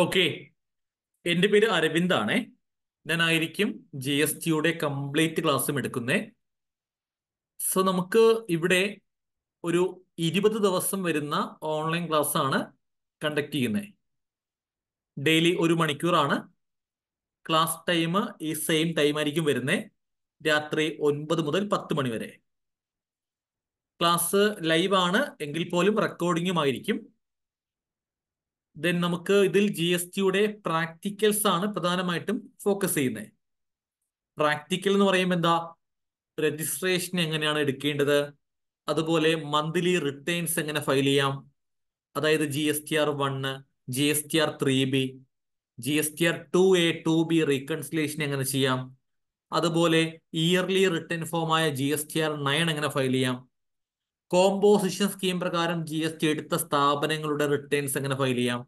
okay എൻ്റെ പേര് അരവിന്ദാണേ ഞാനായിരിക്കും ജി എസ് ടിയുടെ കംപ്ലീറ്റ് ക്ലാസ്സും എടുക്കുന്നേ സോ നമുക്ക് ഇവിടെ ഒരു ഇരുപത് ദിവസം വരുന്ന ഓൺലൈൻ ക്ലാസ് ആണ് കണ്ടക്ട് ചെയ്യുന്നത് ഡെയിലി ഒരു മണിക്കൂറാണ് ക്ലാസ് ടൈം ഈ സെയിം ടൈം ആയിരിക്കും വരുന്നത് രാത്രി ഒൻപത് മുതൽ പത്ത് മണിവരെ വരെ ക്ലാസ് ലൈവ് ആണ് എങ്കിൽ പോലും റെക്കോർഡിങ്ങുമായിരിക്കും ദെൻ നമുക്ക് ഇതിൽ ജി എസ് ടിയുടെ പ്രാക്ടിക്കൽസ് ആണ് പ്രധാനമായിട്ടും ഫോക്കസ് ചെയ്യുന്നത് പ്രാക്ടിക്കൽ എന്ന് പറയുമ്പോൾ എന്താ രജിസ്ട്രേഷൻ എങ്ങനെയാണ് എടുക്കേണ്ടത് അതുപോലെ മന്ത്ലി റിട്ടേൺസ് എങ്ങനെ ഫയൽ ചെയ്യാം അതായത് G S T R one G S T R three B G S T R two A two B reconciliation എങ്ങനെ ചെയ്യാം അതുപോലെ ഇയർലി റിട്ടേൺ ഫോമായ G S T R nine എങ്ങനെ ഫയൽ ചെയ്യാം composition scheme പ്രകാരം G S T എടുത്ത സ്ഥാപനങ്ങളുടെ returns എങ്ങനെ ഫയൽ ചെയ്യാം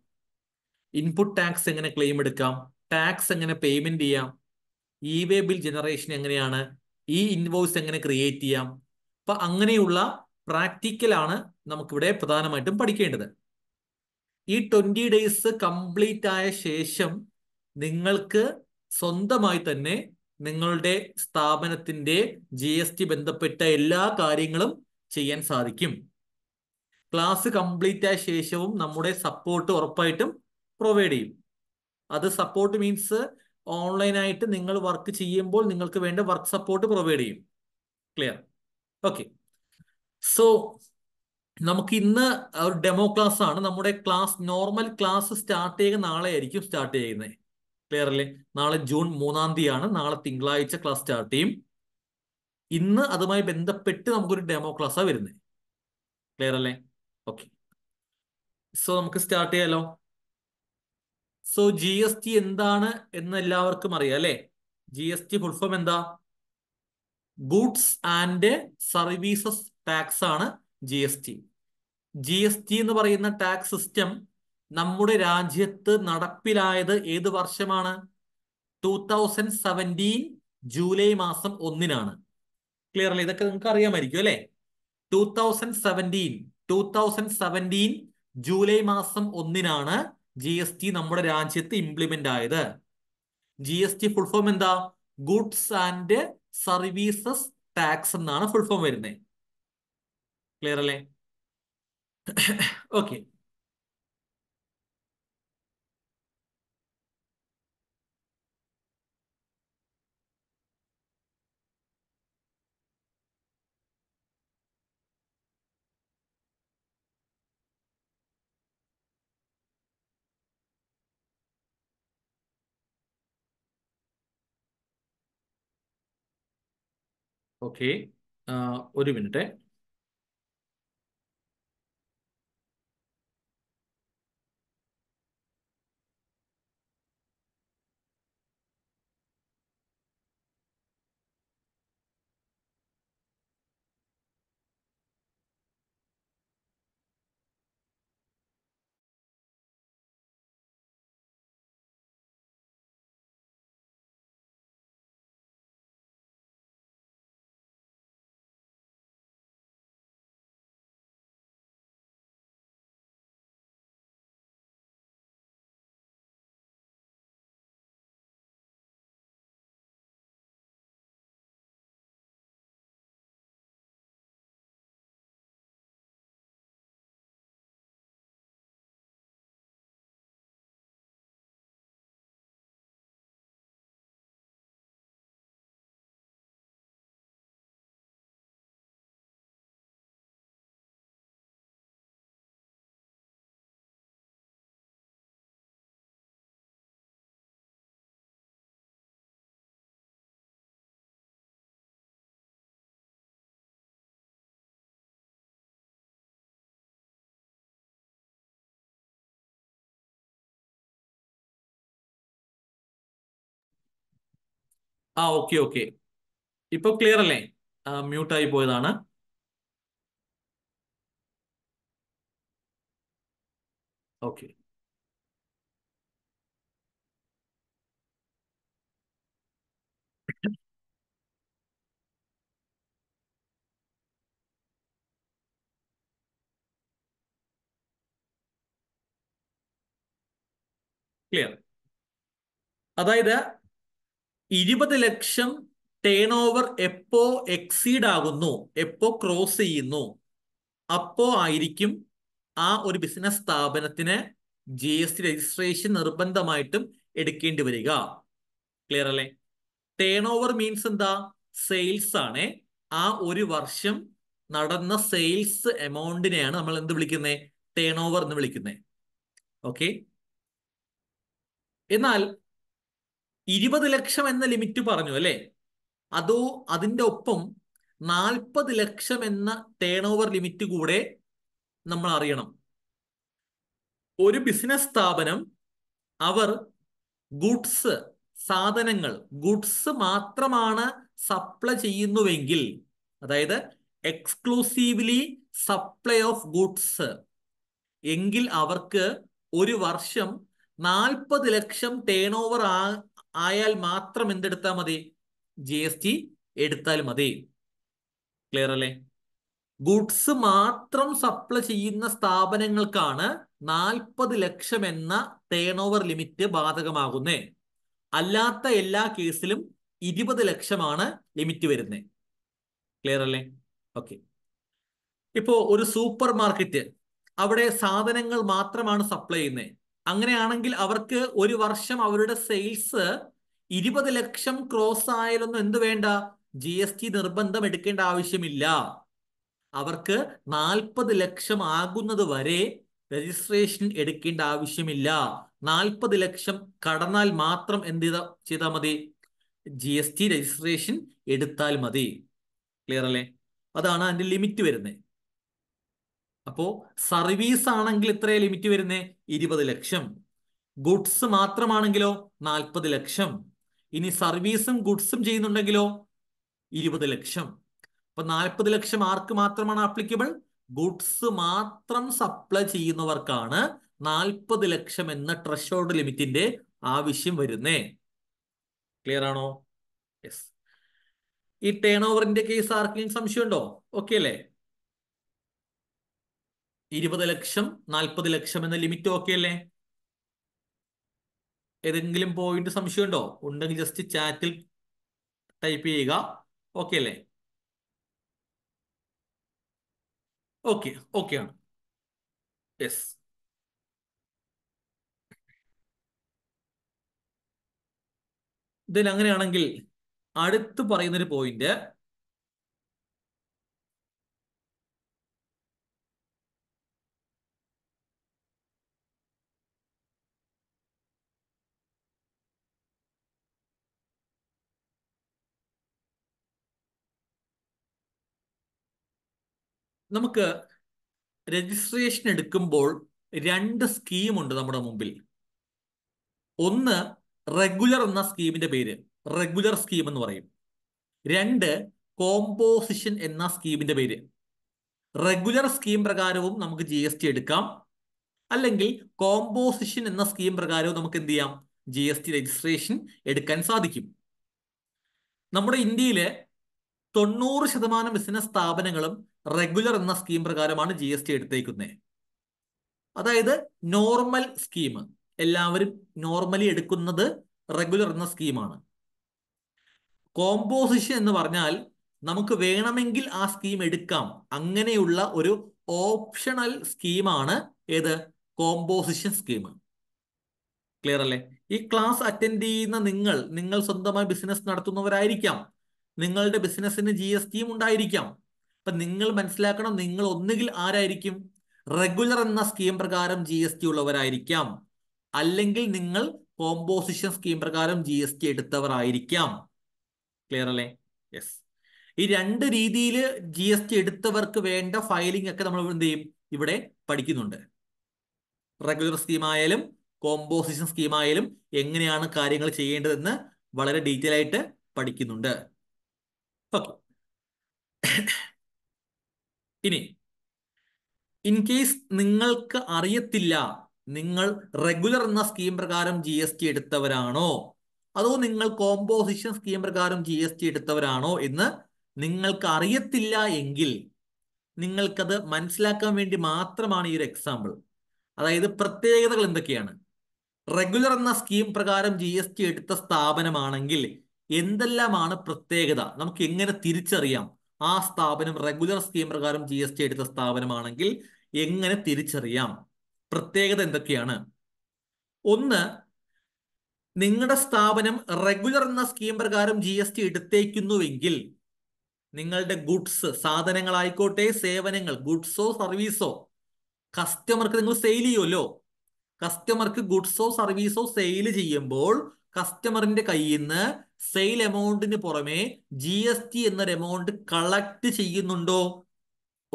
ഇൻപുട്ട് ടാക്സ് എങ്ങനെ ക്ലെയിം എടുക്കാം ടാക്സ് എങ്ങനെ പേയ്മെന്റ് ചെയ്യാം ഇ വേ ബിൽ ജനറേഷൻ എങ്ങനെയാണ് ഈ ഇൻവോയ്സ് എങ്ങനെ ക്രിയേറ്റ് ചെയ്യാം അപ്പൊ അങ്ങനെയുള്ള പ്രാക്ടിക്കലാണ് നമുക്കിവിടെ പ്രധാനമായിട്ടും പഠിക്കേണ്ടത് ഈ ട്വന്റി ഡേയ്സ് കംപ്ലീറ്റ് ആയ ശേഷം നിങ്ങൾക്ക് സ്വന്തമായി തന്നെ നിങ്ങളുടെ സ്ഥാപനത്തിന്റെ ജി ബന്ധപ്പെട്ട എല്ലാ കാര്യങ്ങളും ചെയ്യാൻ സാധിക്കും ക്ലാസ് കംപ്ലീറ്റ് ആയ ശേഷവും നമ്മുടെ സപ്പോർട്ട് ഉറപ്പായിട്ടും പ്രൊവൈഡ് ചെയ്യും അത് സപ്പോർട്ട് മീൻസ് ഓൺലൈനായിട്ട് നിങ്ങൾ വർക്ക് ചെയ്യുമ്പോൾ നിങ്ങൾക്ക് വേണ്ട വർക്ക് സപ്പോർട്ട് പ്രൊവൈഡ് ചെയ്യും ക്ലിയർ ഓക്കെ സോ നമുക്ക് ഇന്ന് ഒരു ഡെമോ ക്ലാസ് ആണ് നമ്മുടെ ക്ലാസ് നോർമൽ ക്ലാസ് സ്റ്റാർട്ട് ചെയ്യുക നാളെ ആയിരിക്കും സ്റ്റാർട്ട് ചെയ്യുന്നത് ക്ലിയർ അല്ലേ നാളെ ജൂൺ മൂന്നാം തീയതിയാണ് നാളെ തിങ്കളാഴ്ച ക്ലാസ് സ്റ്റാർട്ട് ചെയ്യും ഇന്ന് അതുമായി ബന്ധപ്പെട്ട് നമുക്കൊരു ഡെമോ ക്ലാസ്സാ വരുന്നത് ക്ലിയർ അല്ലേ ഓക്കെ സോ നമുക്ക് സ്റ്റാർട്ട് ചെയ്യാലോ സോ ജി എസ് ടി എന്താണ് എന്ന് എല്ലാവർക്കും അറിയാം അല്ലേ ജി എസ് ടി ഫുൾഫോം എന്താ ഗുഡ്സ് ആൻഡ് സർവീസസ് ടാക്സ് ആണ് G S T G S T എന്ന് പറയുന്ന ടാക്സ് സിസ്റ്റം നമ്മുടെ രാജ്യത്ത് നടപ്പിലായത് ഏത് വർഷമാണ് ടൂ തൗസൻഡ് സെവൻറ്റീൻ ജൂലൈ മാസം ഒന്നിനാണ് ക്ലിയർ അല്ലേ ഇതൊക്കെ നിങ്ങൾക്ക് അറിയാമായിരിക്കും അല്ലേ two thousand seventeen two thousand seventeen July മാസം ഒന്നിനാണ് ജി എസ് ടി നമ്മുടെ രാജ്യത്ത് ഇംപ്ലിമെന്റ് ആയത് G S T full form എന്താ ഗുഡ്സ് ആൻഡ് സർവീസസ് ടാക്സ് എന്നാണ് ഫുൾ ഫോം വരുന്നത് ക്ലിയർ അല്ലേ ഓക്കെ ഓക്കെ uh, ഒരു മിനിറ്റ് ആ ഓക്കെ ഓക്കെ ഇപ്പൊ ക്ലിയർ അല്ലേ മ്യൂട്ടായി പോയതാണ് ഓക്കെ ക്ലിയർ അതായത് ഇരുപത് ലക്ഷം ടേൺ ഓവർ എപ്പോ എക്സീഡ് ആകുന്നു എപ്പോ ക്രോസ് ചെയ്യുന്നു അപ്പോ ആയിരിക്കും ആ ഒരു ബിസിനസ് സ്ഥാപനത്തിന് ജി എസ് ടി രജിസ്ട്രേഷൻ നിർബന്ധമായിട്ടും എടുക്കേണ്ടി വരിക ക്ലിയർ അല്ലേ ടേൺ ഓവർ മീൻസ് എന്താ സെയിൽസ് ആണ് ആ ഒരു വർഷം നടന്ന സെയിൽസ് എമൗണ്ടിനെയാണ് നമ്മൾ എന്ത് വിളിക്കുന്നത് ടേൺ ഓവർ എന്ന് വിളിക്കുന്നത് ഓക്കെ എന്നാൽ ഇരുപത് ലക്ഷം എന്ന ലിമിറ്റ് പറഞ്ഞു അല്ലേ അതോ അതിൻ്റെ ഒപ്പം നാൽപ്പത് ലക്ഷം എന്ന ടേൺ ഓവർ ലിമിറ്റ് കൂടെ നമ്മൾ അറിയണം ഒരു ബിസിനസ് സ്ഥാപനം അവർ ഗുഡ്സ് സാധനങ്ങൾ ഗുഡ്സ് മാത്രമാണ് സപ്ലൈ ചെയ്യുന്നുവെങ്കിൽ അതായത് എക്സ്ക്ലൂസീവ്ലി സപ്ലൈ ഓഫ് ഗുഡ്സ് എങ്കിൽ അവർക്ക് ഒരു വർഷം നാൽപ്പത് ലക്ഷം ടേൺ ഓവർ ആയാൽ മാത്രം എന്തെടുത്താൽ മതി ജി എസ് ടി എടുത്താൽ മതി ക്ലിയർ അല്ലേ ഗുഡ്സ് മാത്രം സപ്ലൈ ചെയ്യുന്ന സ്ഥാപനങ്ങൾക്കാണ് നാൽപ്പത് ലക്ഷം എന്ന ടേൺ ഓവർ ലിമിറ്റ് ബാധകമാകുന്നേ അല്ലാത്ത എല്ലാ കേസിലും ഇരുപത് ലക്ഷമാണ് ലിമിറ്റ് വരുന്നത് ക്ലിയർ അല്ലേ ഓക്കെ ഇപ്പോ ഒരു സൂപ്പർ മാർക്കറ്റ് അവിടെ സാധനങ്ങൾ മാത്രമാണ് സപ്ലൈ ചെയ്യുന്നത് അങ്ങനെയാണെങ്കിൽ അവർക്ക് ഒരു വർഷം അവരുടെ സെയിൽസ് ഇരുപത് ലക്ഷം ക്രോസ് ആയാലൊന്നും എന്ത് വേണ്ട ജി എസ് ടി നിർബന്ധം എടുക്കേണ്ട ആവശ്യമില്ല അവർക്ക് നാൽപ്പത് ലക്ഷം ആകുന്നത് വരെ രജിസ്ട്രേഷൻ എടുക്കേണ്ട ആവശ്യമില്ല നാൽപ്പത് ലക്ഷം കടന്നാൽ മാത്രം എന്ത് ചെയ്താൽ മതി ജി എസ് ടി രജിസ്ട്രേഷൻ എടുത്താൽ മതി ക്ലിയർ അല്ലേ അതാണ് അതിന്റെ ലിമിറ്റ് വരുന്നത് അപ്പോൾ സർവീസ് ആണെങ്കിൽ ഇത്രേ ലിമിറ്റ് വരുന്നേ ഇരുപത് ലക്ഷം ഗുഡ്സ് മാത്രമാണെങ്കിലോ നാൽപ്പത് ലക്ഷം ഇനി സർവീസും ഗുഡ്സും ചെയ്യുന്നുണ്ടെങ്കിലോ ഇരുപത് ലക്ഷം അപ്പൊ നാൽപ്പത് ലക്ഷം ആർക്ക് മാത്രമാണ് ആപ്ലിക്കബിൾ ഗുഡ്സ് മാത്രം സപ്ലൈ ചെയ്യുന്നവർക്കാണ് നാൽപ്പത് ലക്ഷം എന്ന ട്രഷോർഡ് ലിമിറ്റിന്റെ ആവശ്യം വരുന്നേ ക്ലിയർ ആണോ യെസ് ഈ ടേൺ ഓവറിന്റെ കേസ് ആർക്കെങ്കിലും സംശയമുണ്ടോ ഓക്കെ അല്ലേ ഇരുപത് ലക്ഷം നാൽപ്പത് ലക്ഷം എന്ന ലിമിറ്റ് ഓക്കെ അല്ലേ ഏതെങ്കിലും പോയിന്റ് സംശയമുണ്ടോ ഉണ്ടെങ്കിൽ ജസ്റ്റ് ചാറ്റിൽ ടൈപ്പ് ചെയ്യുക ഓക്കെ അല്ലേ ഓക്കെ ഓക്കെ ആണ് യെസ് ഇതിൽ അങ്ങനെയാണെങ്കിൽ അടുത്ത് പറയുന്നൊരു പോയിന്റ് നമുക്ക് രജിസ്ട്രേഷൻ എടുക്കുമ്പോൾ രണ്ട് സ്കീമുണ്ട് നമ്മുടെ മുമ്പിൽ ഒന്ന് റെഗുലർ എന്ന സ്കീമിന്റെ പേര് റെഗുലർ സ്കീം എന്ന് പറയും രണ്ട് കോമ്പോസിഷൻ എന്ന സ്കീമിന്റെ പേര് റെഗുലർ സ്കീം പ്രകാരവും നമുക്ക് ജി എസ് ടി എടുക്കാം അല്ലെങ്കിൽ കോമ്പോസിഷൻ എന്ന സ്കീം പ്രകാരവും നമുക്ക് എന്ത് ചെയ്യാം ജി എസ് ടി രജിസ്ട്രേഷൻ എടുക്കാൻ സാധിക്കും നമ്മുടെ ഇന്ത്യയിലെ തൊണ്ണൂറ് ശതമാനം ബിസിനസ് സ്ഥാപനങ്ങളും റെഗുലർ എന്ന സ്കീം പ്രകാരമാണ് ജി എസ് ടി എടുത്തേക്കുന്നത് അതായത് നോർമൽ സ്കീം എല്ലാവരും നോർമലി എടുക്കുന്നത് റെഗുലർ എന്ന സ്കീമാണ് കോമ്പോസിഷൻ എന്ന് പറഞ്ഞാൽ നമുക്ക് വേണമെങ്കിൽ ആ സ്കീം എടുക്കാം അങ്ങനെയുള്ള ഒരു ഓപ്ഷണൽ സ്കീമാണ് ഏത് കോമ്പോസിഷൻ സ്കീം ക്ലിയർ അല്ലേ ഈ ക്ലാസ് അറ്റൻഡ് ചെയ്യുന്ന നിങ്ങൾ നിങ്ങൾ സ്വന്തമായി ബിസിനസ് നടത്തുന്നവരായിരിക്കാം നിങ്ങളുടെ ബിസിനസ്സിന് ജി എസ് ടിയും ഉണ്ടായിരിക്കാം അപ്പം നിങ്ങൾ മനസ്സിലാക്കണം നിങ്ങൾ ഒന്നുകിൽ ആരായിരിക്കും റെഗുലർ എന്ന സ്കീം പ്രകാരം ജി എസ് ടി ഉള്ളവരായിരിക്കാം അല്ലെങ്കിൽ നിങ്ങൾ കോമ്പോസിഷൻ സ്കീം പ്രകാരം ജി എസ് ടി എടുത്തവരായിരിക്കാം ക്ലിയർ അല്ലേ യെസ് ഈ രണ്ട് രീതിയിൽ ജി എസ് ടി എടുത്തവർക്ക് വേണ്ട ഫയലിംഗ് ഒക്കെ നമ്മൾ എന്ത് ചെയ്യും ഇവിടെ പഠിക്കുന്നുണ്ട് റെഗുലർ സ്കീം ആയാലും കോമ്പോസിഷൻ ആയാലും എങ്ങനെയാണ് കാര്യങ്ങൾ ചെയ്യേണ്ടതെന്ന് വളരെ ഡീറ്റെയിൽ ആയിട്ട് പഠിക്കുന്നുണ്ട് ഓക്കെ ഇനി ഇൻ കേസ് നിങ്ങൾക്ക് അറിയത്തില്ല നിങ്ങൾ റെഗുലർ എന്ന സ്കീം പ്രകാരം ജി എസ് ടി എടുത്തവരാണോ അതോ നിങ്ങൾ കോമ്പോസിഷൻ സ്കീം പ്രകാരം ജി എസ് ടി എടുത്തവരാണോ എന്ന് നിങ്ങൾക്ക് അറിയത്തില്ല എങ്കിൽ നിങ്ങൾക്കത് മനസ്സിലാക്കാൻ വേണ്ടി മാത്രമാണ് ഈ ഒരു എക്സാമ്പിൾ അതായത് പ്രത്യേകതകൾ എന്തൊക്കെയാണ് റെഗുലർ എന്ന സ്കീം പ്രകാരം ജി എസ് ടി എടുത്ത സ്ഥാപനമാണെങ്കിൽ എന്തെല്ലാമാണ് പ്രത്യേകത നമുക്ക് എങ്ങനെ തിരിച്ചറിയാം ആ സ്ഥാപനം റെഗുലർ സ്കീം പ്രകാരം ജി എസ് ടി എടുത്ത സ്ഥാപനമാണെങ്കിൽ എങ്ങനെ തിരിച്ചറിയാം പ്രത്യേകത എന്തൊക്കെയാണ് ഒന്ന് നിങ്ങളുടെ സ്ഥാപനം റെഗുലർ എന്ന സ്കീം പ്രകാരം ജി എസ് ടി എടുത്തേക്കുന്നുവെങ്കിൽ നിങ്ങളുടെ ഗുഡ്സ് സാധനങ്ങളായിക്കോട്ടെ സേവനങ്ങൾ ഗുഡ്സോ സർവീസോ കസ്റ്റമർക്ക് നിങ്ങൾ സെയിൽ ചെയ്യുമല്ലോ കസ്റ്റമർക്ക് ഗുഡ്സോ സർവീസോ സെയിൽ ചെയ്യുമ്പോൾ കസ്റ്റമറിന്റെ കയ്യിൽ നിന്ന് സെയിൽ എമൗണ്ടിന് പുറമെ ജി എസ് ടി എന്നൊരു എമൗണ്ട് കളക്ട് ചെയ്യുന്നുണ്ടോ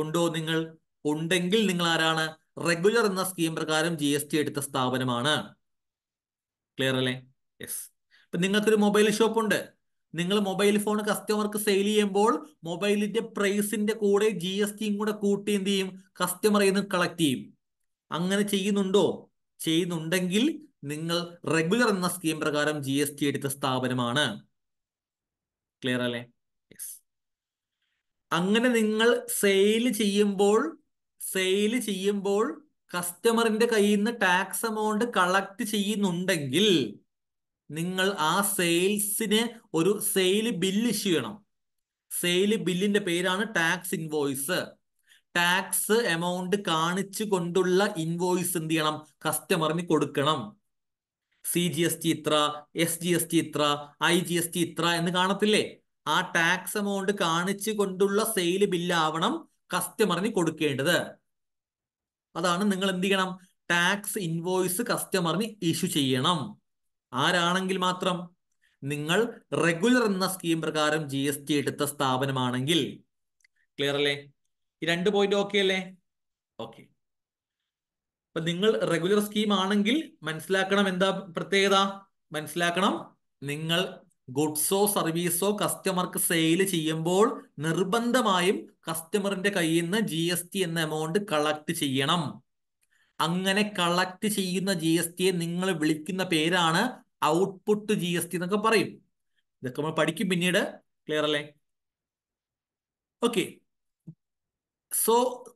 ഉണ്ടോ നിങ്ങൾ ഉണ്ടെങ്കിൽ നിങ്ങൾ ആരാണ് റെഗുലർ എന്ന സ്കീം പ്രകാരം ജി എസ് ടി എടുത്ത സ്ഥാപനമാണ് ക്ലിയർ അല്ലേ യെസ് ഇപ്പൊ നിങ്ങൾക്കൊരു മൊബൈൽ ഷോപ്പ് ഉണ്ട് നിങ്ങൾ മൊബൈൽ ഫോൺ കസ്റ്റമർക്ക് സെയിൽ ചെയ്യുമ്പോൾ മൊബൈലിന്റെ പ്രൈസിന്റെ കൂടെ ജി എസ് ടിയും കൂടെ കൂട്ടി എന്ത് ചെയ്യും കസ്റ്റമറിൽ നിന്ന് കളക്ട് ചെയ്യും അങ്ങനെ ചെയ്യുന്നുണ്ടോ ചെയ്യുന്നുണ്ടെങ്കിൽ നിങ്ങൾ റെഗുലർ എന്ന സ്കീം പ്രകാരം ജി എസ് ടി എടുത്ത സ്ഥാപനമാണ് ക്ലിയർ അല്ലേ അങ്ങനെ നിങ്ങൾ സെയിൽ ചെയ്യുമ്പോൾ സെയിൽ ചെയ്യുമ്പോൾ കസ്റ്റമറിന്റെ കയ്യിൽ നിന്ന് ടാക്സ് എമൗണ്ട് കളക്ട് ചെയ്യുന്നുണ്ടെങ്കിൽ നിങ്ങൾ ആ സെയിൽസിന് ഒരു സെയിൽ ബില്ല് ഇഷ്യൂ ചെയ്യണം സെയിൽ ബില്ലിന്റെ പേരാണ് ടാക്സ് ഇൻവോയ്സ് ടാക്സ് എമൗണ്ട് കാണിച്ചു കൊണ്ടുള്ള ഇൻവോയ്സ് എന്ത് ചെയ്യണം കസ്റ്റമറിന് കൊടുക്കണം സി ജി എസ് ടി ഇത്ര എസ് ജി എസ് ടി ഇത്ര ഐ ജി എസ് ടി ഇത്ര എന്ന് കാണത്തില്ലേ ആ ടാക്സ് എമൗണ്ട് കാണിച്ചു കൊണ്ടുള്ള സെയിൽ ബില്ലാവണം കസ്റ്റമറിന് കൊടുക്കേണ്ടത് അതാണ് നിങ്ങൾ എന്ത് ചെയ്യണം ടാക്സ് ഇൻവോയ്സ് കസ്റ്റമറിന് ഇഷ്യൂ ചെയ്യണം ആരാണെങ്കിൽ മാത്രം നിങ്ങൾ റെഗുലർ എന്ന സ്കീം പ്രകാരം ജി എസ് ടി എടുത്ത സ്ഥാപനമാണെങ്കിൽ ക്ലിയർ അല്ലേ ഈ രണ്ട് പോയിന്റ് ഓക്കെ അല്ലേ ഓക്കെ അപ്പൊ നിങ്ങൾ റെഗുലർ സ്കീം ആണെങ്കിൽ മനസ്സിലാക്കണം എന്താ പ്രത്യേകത മനസ്സിലാക്കണം നിങ്ങൾ ഗുഡ്സോ സർവീസോ കസ്റ്റമർക്ക് സെയിൽ ചെയ്യുമ്പോൾ നിർബന്ധമായും കസ്റ്റമറിന്റെ കയ്യിൽ നിന്ന് ജി എസ് ടി എന്ന എമൗണ്ട് കളക്ട് ചെയ്യണം അങ്ങനെ കളക്ട് ചെയ്യുന്ന ജി എസ് ടിയെ നിങ്ങൾ വിളിക്കുന്ന പേരാണ് ഔട്ട്പുട്ട് ജി എസ് ടി എന്നൊക്കെ പറയും ഇതൊക്കെ നമ്മൾ പഠിക്കും പിന്നീട് ക്ലിയർ അല്ലേ ഓക്കെ സോ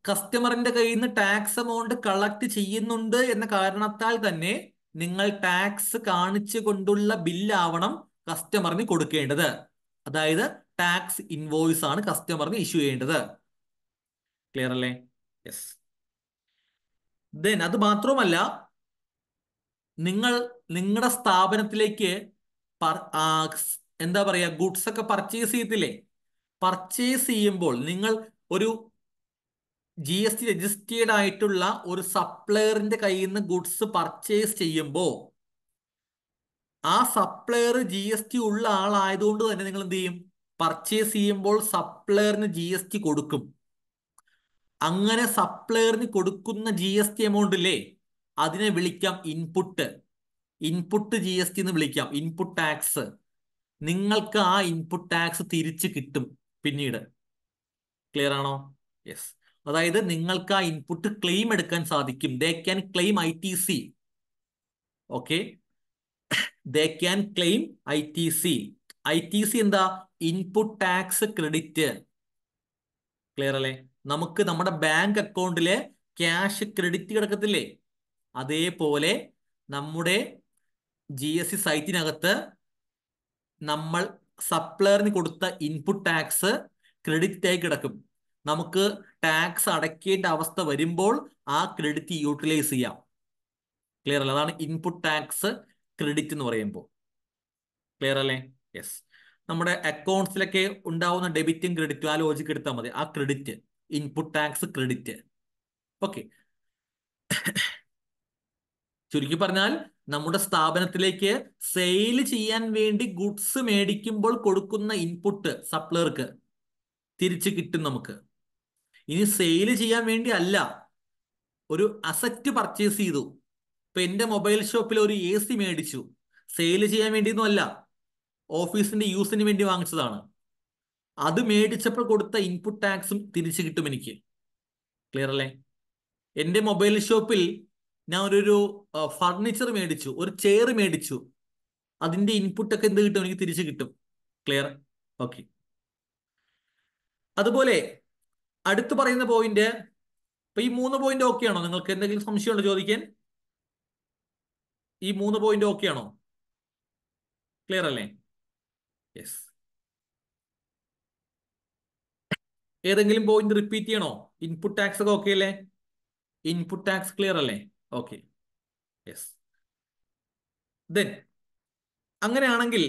കസ്റ്റമറിന്റെ കയ്യിൽ നിന്ന് ടാക്സ് എമൗണ്ട് കളക്ട് ചെയ്യുന്നുണ്ട് എന്ന കാരണത്താൽ തന്നെ നിങ്ങൾ ടാക്സ് കാണിച്ചു കൊണ്ടുള്ള ബില്ലാവണം കസ്റ്റമറിന് കൊടുക്കേണ്ടത് അതായത് ടാക്സ് ഇൻവോയ്സ് ആണ് കസ്റ്റമറിന് ഇഷ്യൂ ചെയ്യേണ്ടത് ക്ലിയർ അല്ലേ യെസ് ദെൻ അത് മാത്രവുമല്ല നിങ്ങൾ നിങ്ങളുടെ സ്ഥാപനത്തിലേക്ക് എന്താ പറയുക ഗുഡ്സ് ഒക്കെ പർച്ചേസ് ചെയ്യത്തില്ലേ പർച്ചേസ് ചെയ്യുമ്പോൾ നിങ്ങൾ ഒരു ജി എസ് ടി രജിസ്റ്റേർഡ് ആയിട്ടുള്ള ഒരു സപ്ലയറിന്റെ കയ്യിൽ നിന്ന് ഗുഡ്സ് പർച്ചേസ് ചെയ്യുമ്പോൾ ആ സപ്ലയർ ജി എസ് ടി ഉള്ള ആളായതുകൊണ്ട് തന്നെ നിങ്ങൾ എന്ത് ചെയ്യും പർച്ചേസ് ചെയ്യുമ്പോൾ സപ്ലയറിന് ജി എസ് ടി കൊടുക്കും അങ്ങനെ സപ്ലയറിന് കൊടുക്കുന്ന ജി എസ് ടി എമൗണ്ടില്ലേ ഇല്ലേ അതിനെ വിളിക്കാം input input G S T എന്ന് വിളിക്കാം ഇൻപുട്ട് ടാക്സ് നിങ്ങൾക്ക് ആ ഇൻപുട്ട് ടാക്സ് തിരിച്ച് കിട്ടും പിന്നീട് ക്ലിയർ ആണോ യെസ് അതായത് നിങ്ങൾക്ക് ആ ഇൻപുട്ട് ക്ലെയിം എടുക്കാൻ സാധിക്കും they can claim I T C okay they can claim I T C I T C എന്താ ഇൻപുട്ട് ടാക്സ് ക്രെഡിറ്റ് ക്ലിയർ അല്ലേ നമുക്ക് നമ്മുടെ ബാങ്ക് അക്കൗണ്ടിലെ ക്യാഷ് ക്രെഡിറ്റ് കിടക്കത്തില്ലേ അതേപോലെ നമ്മുടെ ജി എസ് സി സൈറ്റിനകത്ത് നമ്മൾ സപ്ലയറിന് കൊടുത്ത ഇൻപുട്ട് ടാക്സ് ക്രെഡിറ്റ് ആയി കിടക്കും നമുക്ക് ടാക്സ് അടയ്ക്കേണ്ട അവസ്ഥ വരുമ്പോൾ ആ ക്രെഡിറ്റ് യൂട്ടിലൈസ് ചെയ്യാം ക്ലിയർ അല്ലേ അതാണ് ഇൻപുട്ട് ടാക്സ് ക്രെഡിറ്റ് എന്ന് പറയുമ്പോൾ ക്ലിയർ അല്ലേ യെസ് നമ്മുടെ അക്കൗണ്ട്സിലൊക്കെ ഉണ്ടാവുന്ന ഡെബിറ്റും ക്രെഡിറ്റും ആ ലോജിക്ക് എടുത്താൽ മതി ആ credit input tax credit okay ചുരുക്കി പറഞ്ഞാൽ നമ്മുടെ സ്ഥാപനത്തിലേക്ക് സെയിൽ ചെയ്യാൻ വേണ്ടി ഗുഡ്സ് മേടിക്കുമ്പോൾ കൊടുക്കുന്ന ഇൻപുട്ട് സപ്ലയർക്ക് തിരിച്ച് കിട്ടും നമുക്ക് ഇനി സെയിൽ ചെയ്യാൻ വേണ്ടി അല്ല ഒരു അസറ്റ് പർച്ചേസ് ചെയ്തു ഇപ്പൊ എന്റെ മൊബൈൽ ഷോപ്പിൽ ഒരു എ സി മേടിച്ചു സെയിൽ ചെയ്യാൻ വേണ്ടിയൊന്നും അല്ല ഓഫീസിന്റെ യൂസിന് വേണ്ടി വാങ്ങിച്ചതാണ് അത് മേടിച്ചപ്പോൾ കൊടുത്ത ഇൻപുട്ട് ടാക്സും തിരിച്ചു കിട്ടും എനിക്ക് ക്ലിയർ അല്ലേ എന്റെ മൊബൈൽ ഷോപ്പിൽ ഞാൻ ഒരു ഫർണിച്ചർ മേടിച്ചു ഒരു ചെയർ മേടിച്ചു അതിന്റെ ഇൻപുട്ട് ഒക്കെ എന്ത് കിട്ടും എനിക്ക് തിരിച്ചു കിട്ടും ക്ലിയർ ഓക്കെ അതുപോലെ അടുത്ത് പറയുന്ന പോയിന്റ് ഇപ്പൊ ഈ മൂന്ന് പോയിന്റ് ഓക്കെ ആണോ നിങ്ങൾക്ക് എന്തെങ്കിലും സംശയമുണ്ടോ ചോദിക്കാൻ ഈ മൂന്ന് പോയിന്റ് ഓക്കെ ആണോ ക്ലിയർ അല്ലേ യെസ് ഏതെങ്കിലും പോയിന്റ് റിപ്പീറ്റ് ചെയ്യണോ ഇൻപുട്ട് ടാക്സ് ഒക്കെ ഓക്കെ അല്ലേ ഇൻപുട്ട് ടാക്സ് ക്ലിയർ അല്ലേ ഓക്കെ യെസ് ദെൻ അങ്ങനെയാണെങ്കിൽ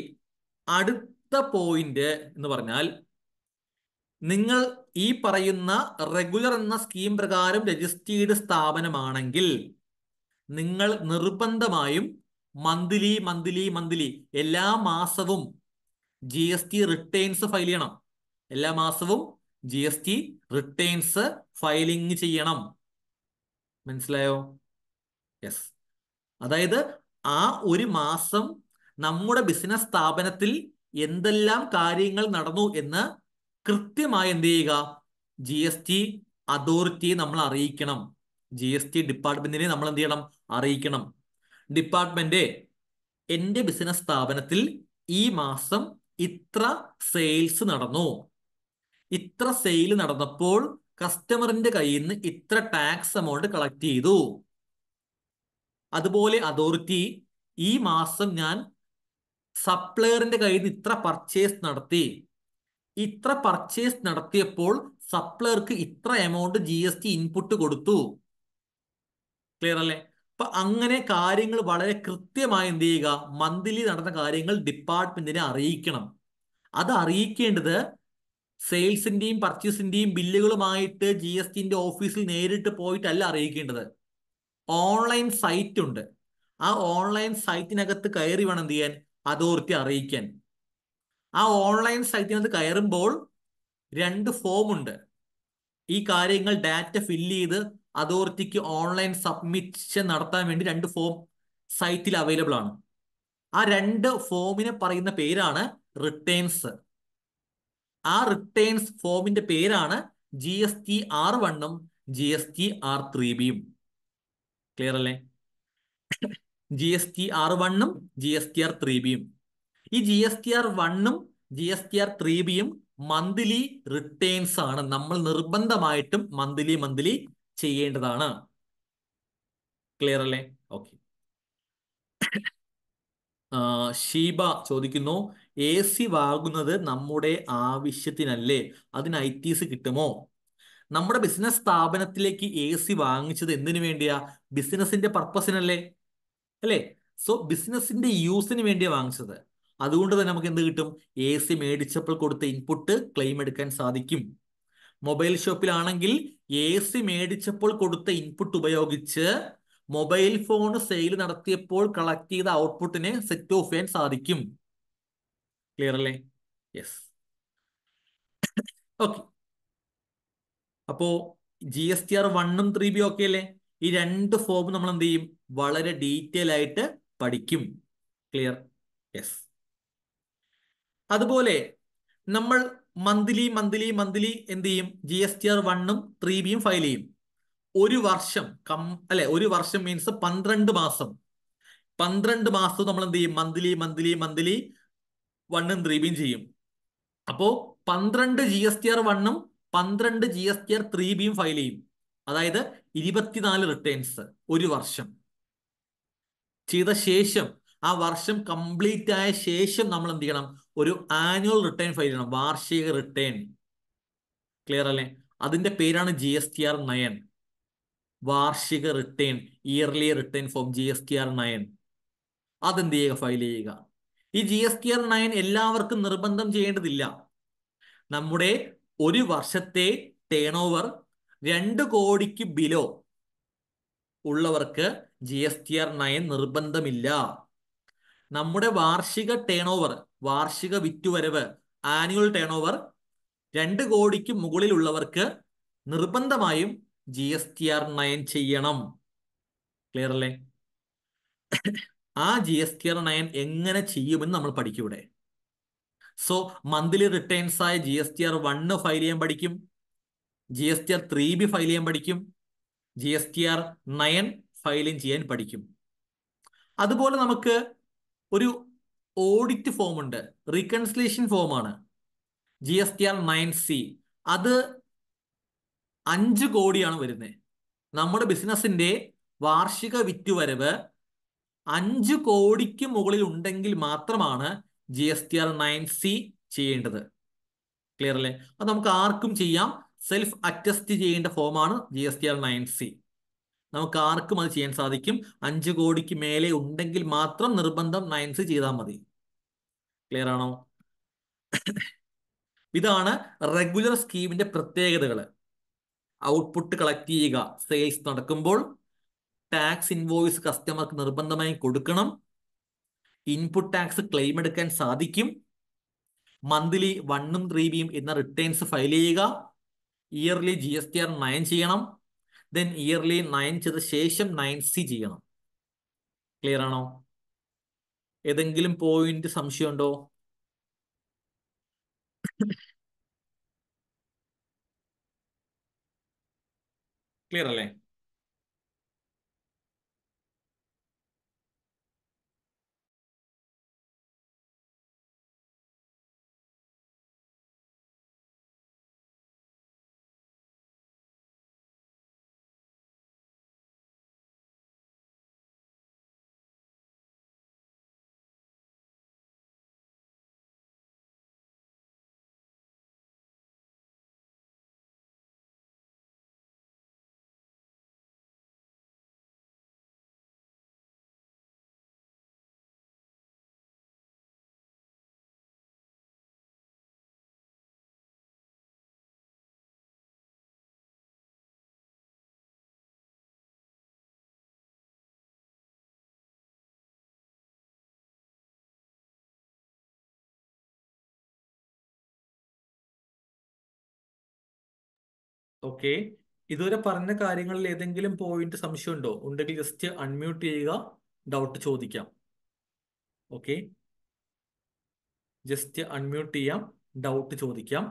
അടുത്ത പോയിന്റ് എന്ന് പറഞ്ഞാൽ നിങ്ങൾ ഈ പറയുന്ന റെഗുലർ എന്ന സ്കീം പ്രകാരം രജിസ്റ്റേർഡ് സ്ഥാപനമാണെങ്കിൽ നിങ്ങൾ നിർബന്ധമായും മന്ത്ലി മന്ത്ലി മന്ത്ലി എല്ലാ മാസവും G S T returns file ചെയ്യണം എല്ലാ മാസവും G S T returns filing ചെയ്യണം മനസ്സിലായോ യെസ് അതായത് ആ ഒരു മാസം നമ്മുടെ ബിസിനസ് സ്ഥാപനത്തിൽ എന്തെല്ലാം കാര്യങ്ങൾ നടന്നു എന്ന് കൃത്യമായി എന്ത് ചെയ്യുക ജി എസ് ടി അതോറിറ്റിയെ നമ്മൾ അറിയിക്കണം ജി എസ് ടി ഡിപ്പാർട്ട്മെന്റിനെ നമ്മൾ എന്ത് ചെയ്യണം അറിയിക്കണം ഡിപ്പാർട്ട്മെന്റ് എൻ്റെ ബിസിനസ് സ്ഥാപനത്തിൽ ഈ മാസം ഇത്ര സെയിൽസ് നടന്നു ഇത്ര സെയിൽ നടന്നപ്പോൾ കസ്റ്റമറിന്റെ കയ്യിൽ നിന്ന് ഇത്ര ടാക്സ് എമൗണ്ട് കളക്ട് ചെയ്തു അതുപോലെ അതോറിറ്റി ഈ മാസം ഞാൻ സപ്ലയറിന്റെ കയ്യിൽ നിന്ന് ഇത്ര പർച്ചേസ് നടത്തി ഇത്ര പർച്ചേസ് നടത്തിയപ്പോൾ സപ്ലയർക്ക് ഇത്ര amount G S T input കൊടുത്തു ക്ലിയർ അല്ലേ അപ്പൊ അങ്ങനെ കാര്യങ്ങൾ വളരെ കൃത്യമായി എന്ത് ചെയ്യുക മന്ത്ലി നടന്ന കാര്യങ്ങൾ ഡിപ്പാർട്ട്മെന്റിനെ അറിയിക്കണം അത് അറിയിക്കേണ്ടത് സെയിൽസിന്റെയും പർച്ചേസിന്റെയും ബില്ലുകളുമായിട്ട് ജി എസ് ടിന്റെ ഓഫീസിൽ നേരിട്ട് പോയിട്ടല്ല അറിയിക്കേണ്ടത് ഓൺലൈൻ സൈറ്റ് ഉണ്ട് ആ ഓൺലൈൻ സൈറ്റിനകത്ത് കയറി വേണം എന്ത് ചെയ്യാൻ അതോറിറ്റി അറിയിക്കാൻ ആ ഓൺലൈൻ സൈറ്റിനകത്ത് കയറുമ്പോൾ രണ്ട് ഫോം ഉണ്ട് ഈ കാര്യങ്ങൾ ഡാറ്റ ഫില്ല് ചെയ്ത് അതോറിറ്റിക്ക് ഓൺലൈൻ സബ്മിഷൻ നടത്താൻ വേണ്ടി രണ്ട് ഫോം സൈറ്റിൽ അവൈലബിൾ ആണ് ആ രണ്ട് ഫോമിനെ പറയുന്ന പേരാണ് റിട്ടേൺസ് ആ റിട്ടേൺസ് ഫോമിന്റെ പേരാണ് ജി എസ് ടി ആർ വണ്ണും G S T R three ബിയും ക്ലിയർ അല്ലേ ജി എസ് ടി ആർ വണ്ണും G S T R three ബിയും ഈ ജി എസ് ടി ആർ വണ്ണും G S T R three ബിയും മന്ത്ലി റിട്ടേൺസ് ആണ് നമ്മൾ നിർബന്ധമായിട്ടും മന്ത്ലി മന്ത്ലി ചെയ്യേണ്ടതാണ് ക്ലിയർ അല്ലേ ഓക്കെ ഷീബ ചോദിക്കുന്നു എ സി വാങ്ങുന്നത് നമ്മുടെ ആവശ്യത്തിനല്ലേ അതിന് ഐ ടി സി കിട്ടുമോ നമ്മുടെ ബിസിനസ് സ്ഥാപനത്തിലേക്ക് എ സി വാങ്ങിച്ചത് എന്തിനു വേണ്ടിയാ ബിസിനസിന്റെ പർപ്പസിനല്ലേ അല്ലേ സോ ബിസിനസിന്റെ യൂസിന് വേണ്ടിയാ വാങ്ങിച്ചത് അതുകൊണ്ട് തന്നെ നമുക്ക് എന്ത് കിട്ടും എ സി മേടിച്ചപ്പോൾ കൊടുത്ത ഇൻപുട്ട് ക്ലെയിം എടുക്കാൻ സാധിക്കും മൊബൈൽ ഷോപ്പിലാണെങ്കിൽ എ സി മേടിച്ചപ്പോൾ കൊടുത്ത ഇൻപുട്ട് ഉപയോഗിച്ച് മൊബൈൽ ഫോൺ സെയിൽ നടത്തിയപ്പോൾ കളക്ട് ചെയ്ത ഔട്ട്പുട്ടിനെ സെറ്റ് ഓഫ് ചെയ്യാൻ സാധിക്കും ക്ലിയർ അല്ലേ യെസ് ഓക്കെ അപ്പോ ജി എസ് ടി ആർ വണ്ണും ത്രീ ബി ഓക്കെ അല്ലേ ഈ രണ്ട് ഫോം നമ്മൾ എന്ത് ചെയ്യും വളരെ ഡീറ്റെയിൽ ആയിട്ട് പഠിക്കും ക്ലിയർ യെസ് അതുപോലെ നമ്മൾ മന്ത്ലി മന്ത്ലി മന്ത്ലി എന്ത് ചെയ്യും ജി എസ് ടി ആർ വണ്ണും ത്രീ ബിയും ഫയൽ ചെയ്യും ഒരു വർഷം കം അല്ലെ ഒരു വർഷം മീൻസ് പന്ത്രണ്ട് മാസം പന്ത്രണ്ട് മാസം നമ്മൾ എന്ത് ചെയ്യും മന്ത്ലി മന്ത്ലി മന്ത്ലി വണ്ണും ത്രീ ബിയും ചെയ്യും അപ്പോ പന്ത്രണ്ട് ജി എസ് ടി ആർ വണ്ണും പന്ത്രണ്ട് G S T R three ബിയും ഫയൽ ചെയ്യും അതായത് ഇരുപത്തിനാല് റിട്ടേൺസ് ഒരു വർഷം ചെയ്ത ശേഷം ആ വർഷം കംപ്ലീറ്റ് ആയ ശേഷം നമ്മൾ എന്ത് ചെയ്യണം ഒരു ആനുവൽ റിട്ടേൺ ഫയൽ ചെയ്യണം വാർഷിക റിട്ടേൺ ക്ലിയർ അല്ലേ അതിന്റെ പേരാണ് G S T R nine വാർഷിക return yearly return form G S T R nine അതെന്ത് ചെയ്യുക ഫയൽ ചെയ്യുക ഈ G S T R nine എല്ലാവർക്കും നിർബന്ധം ചെയ്യേണ്ടതില്ല നമ്മുടെ ഒരു വർഷത്തെ ടേൺ ഓവർ രണ്ട് കോടിക്ക് ബിലോ ഉള്ളവർക്ക് G S T R nine നിർബന്ധമില്ല നമ്മുടെ വാർഷിക ടേൺ ഓവർ വാർഷിക വിറ്റുവരവ് ആനുവൽ ടേൺ ഓവർ രണ്ട് കോടിക്ക് മുകളിലുള്ളവർക്ക് നിർബന്ധമായും G S T R nine ചെയ്യണം ക്ലിയർ അല്ലേ ആ G S T R nine എങ്ങനെ ചെയ്യുമെന്ന് നമ്മൾ പഠിക്കും ഇവിടെ സോ മന്ത്ലി റിട്ടേൺസ് ആയ G S T R one file ചെയ്യാൻ പഠിക്കും G S T R three B file ചെയ്യാൻ പഠിക്കും G S T R nine filing ചെയ്യാൻ പഠിക്കും അതുപോലെ നമുക്ക് ഒരു ഓഡിറ്റ് ഫോം ഉണ്ട് റീകൺസിലേഷൻ ഫോമാണ് G S T R nine C അത് അഞ്ച് കോടിയാണ് വരുന്നത് നമ്മുടെ ബിസിനസിന്റെ വാർഷിക വിറ്റുവരവ് അഞ്ച് കോടിക്ക് മുകളിൽ ഉണ്ടെങ്കിൽ മാത്രമാണ് G S T R nine C ചെയ്യേണ്ടത് ക്ലിയർ അല്ലേ അത് നമുക്ക് ആർക്കും ചെയ്യാം സെൽഫ് അറ്റസ്റ്റ് ചെയ്യേണ്ട ഫോമാണ് G S T R nine C നമുക്ക് ആർക്കും അത് ചെയ്യാൻ സാധിക്കും അഞ്ച് കോടിക്ക് മേലെ ഉണ്ടെങ്കിൽ മാത്രം നിർബന്ധം നയൻസ് ചെയ്താൽ മതി ക്ലിയർ ആണോ ഇതാണ് റെഗുലർ സ്കീമിന്റെ പ്രത്യേകതകൾ ഔട്ട്പുട്ട് കളക്ട് ചെയ്യുക സെയിൽസ് നടക്കുമ്പോൾ ടാക്സ് ഇൻവോയ്സ് കസ്റ്റമർക്ക് നിർബന്ധമായി കൊടുക്കണം ഇൻപുട്ട് ടാക്സ് ക്ലെയിം എടുക്കാൻ സാധിക്കും മന്ത്ലി വണ്ണും ത്രീ ബിയും എന്ന റിട്ടേൺസ് ഫയൽ ചെയ്യുക yearly G S T R nine ചെയ്യണം ദെൻ ഇയർലി നയൻ ചെയ്ത ശേഷം നയൻ സി ചെയ്യണം ക്ലിയർ ആണോ ഏതെങ്കിലും പോയിന്റ് സംശയമുണ്ടോ ക്ലിയർ അല്ലേ ഓക്കെ ഇതുവരെ പറഞ്ഞ കാര്യങ്ങളിൽ ഏതെങ്കിലും പോയിന്റ് സംശയം ഉണ്ടോ ഉണ്ടെങ്കിൽ ജസ്റ്റ് അൺമ്യൂട്ട് ചെയ്യുക ഡൗട്ട് ചോദിക്കാം ഓക്കെ ജസ്റ്റ് അൺമ്യൂട്ട് ചെയ്യാം ഡൗട്ട് ചോദിക്കാം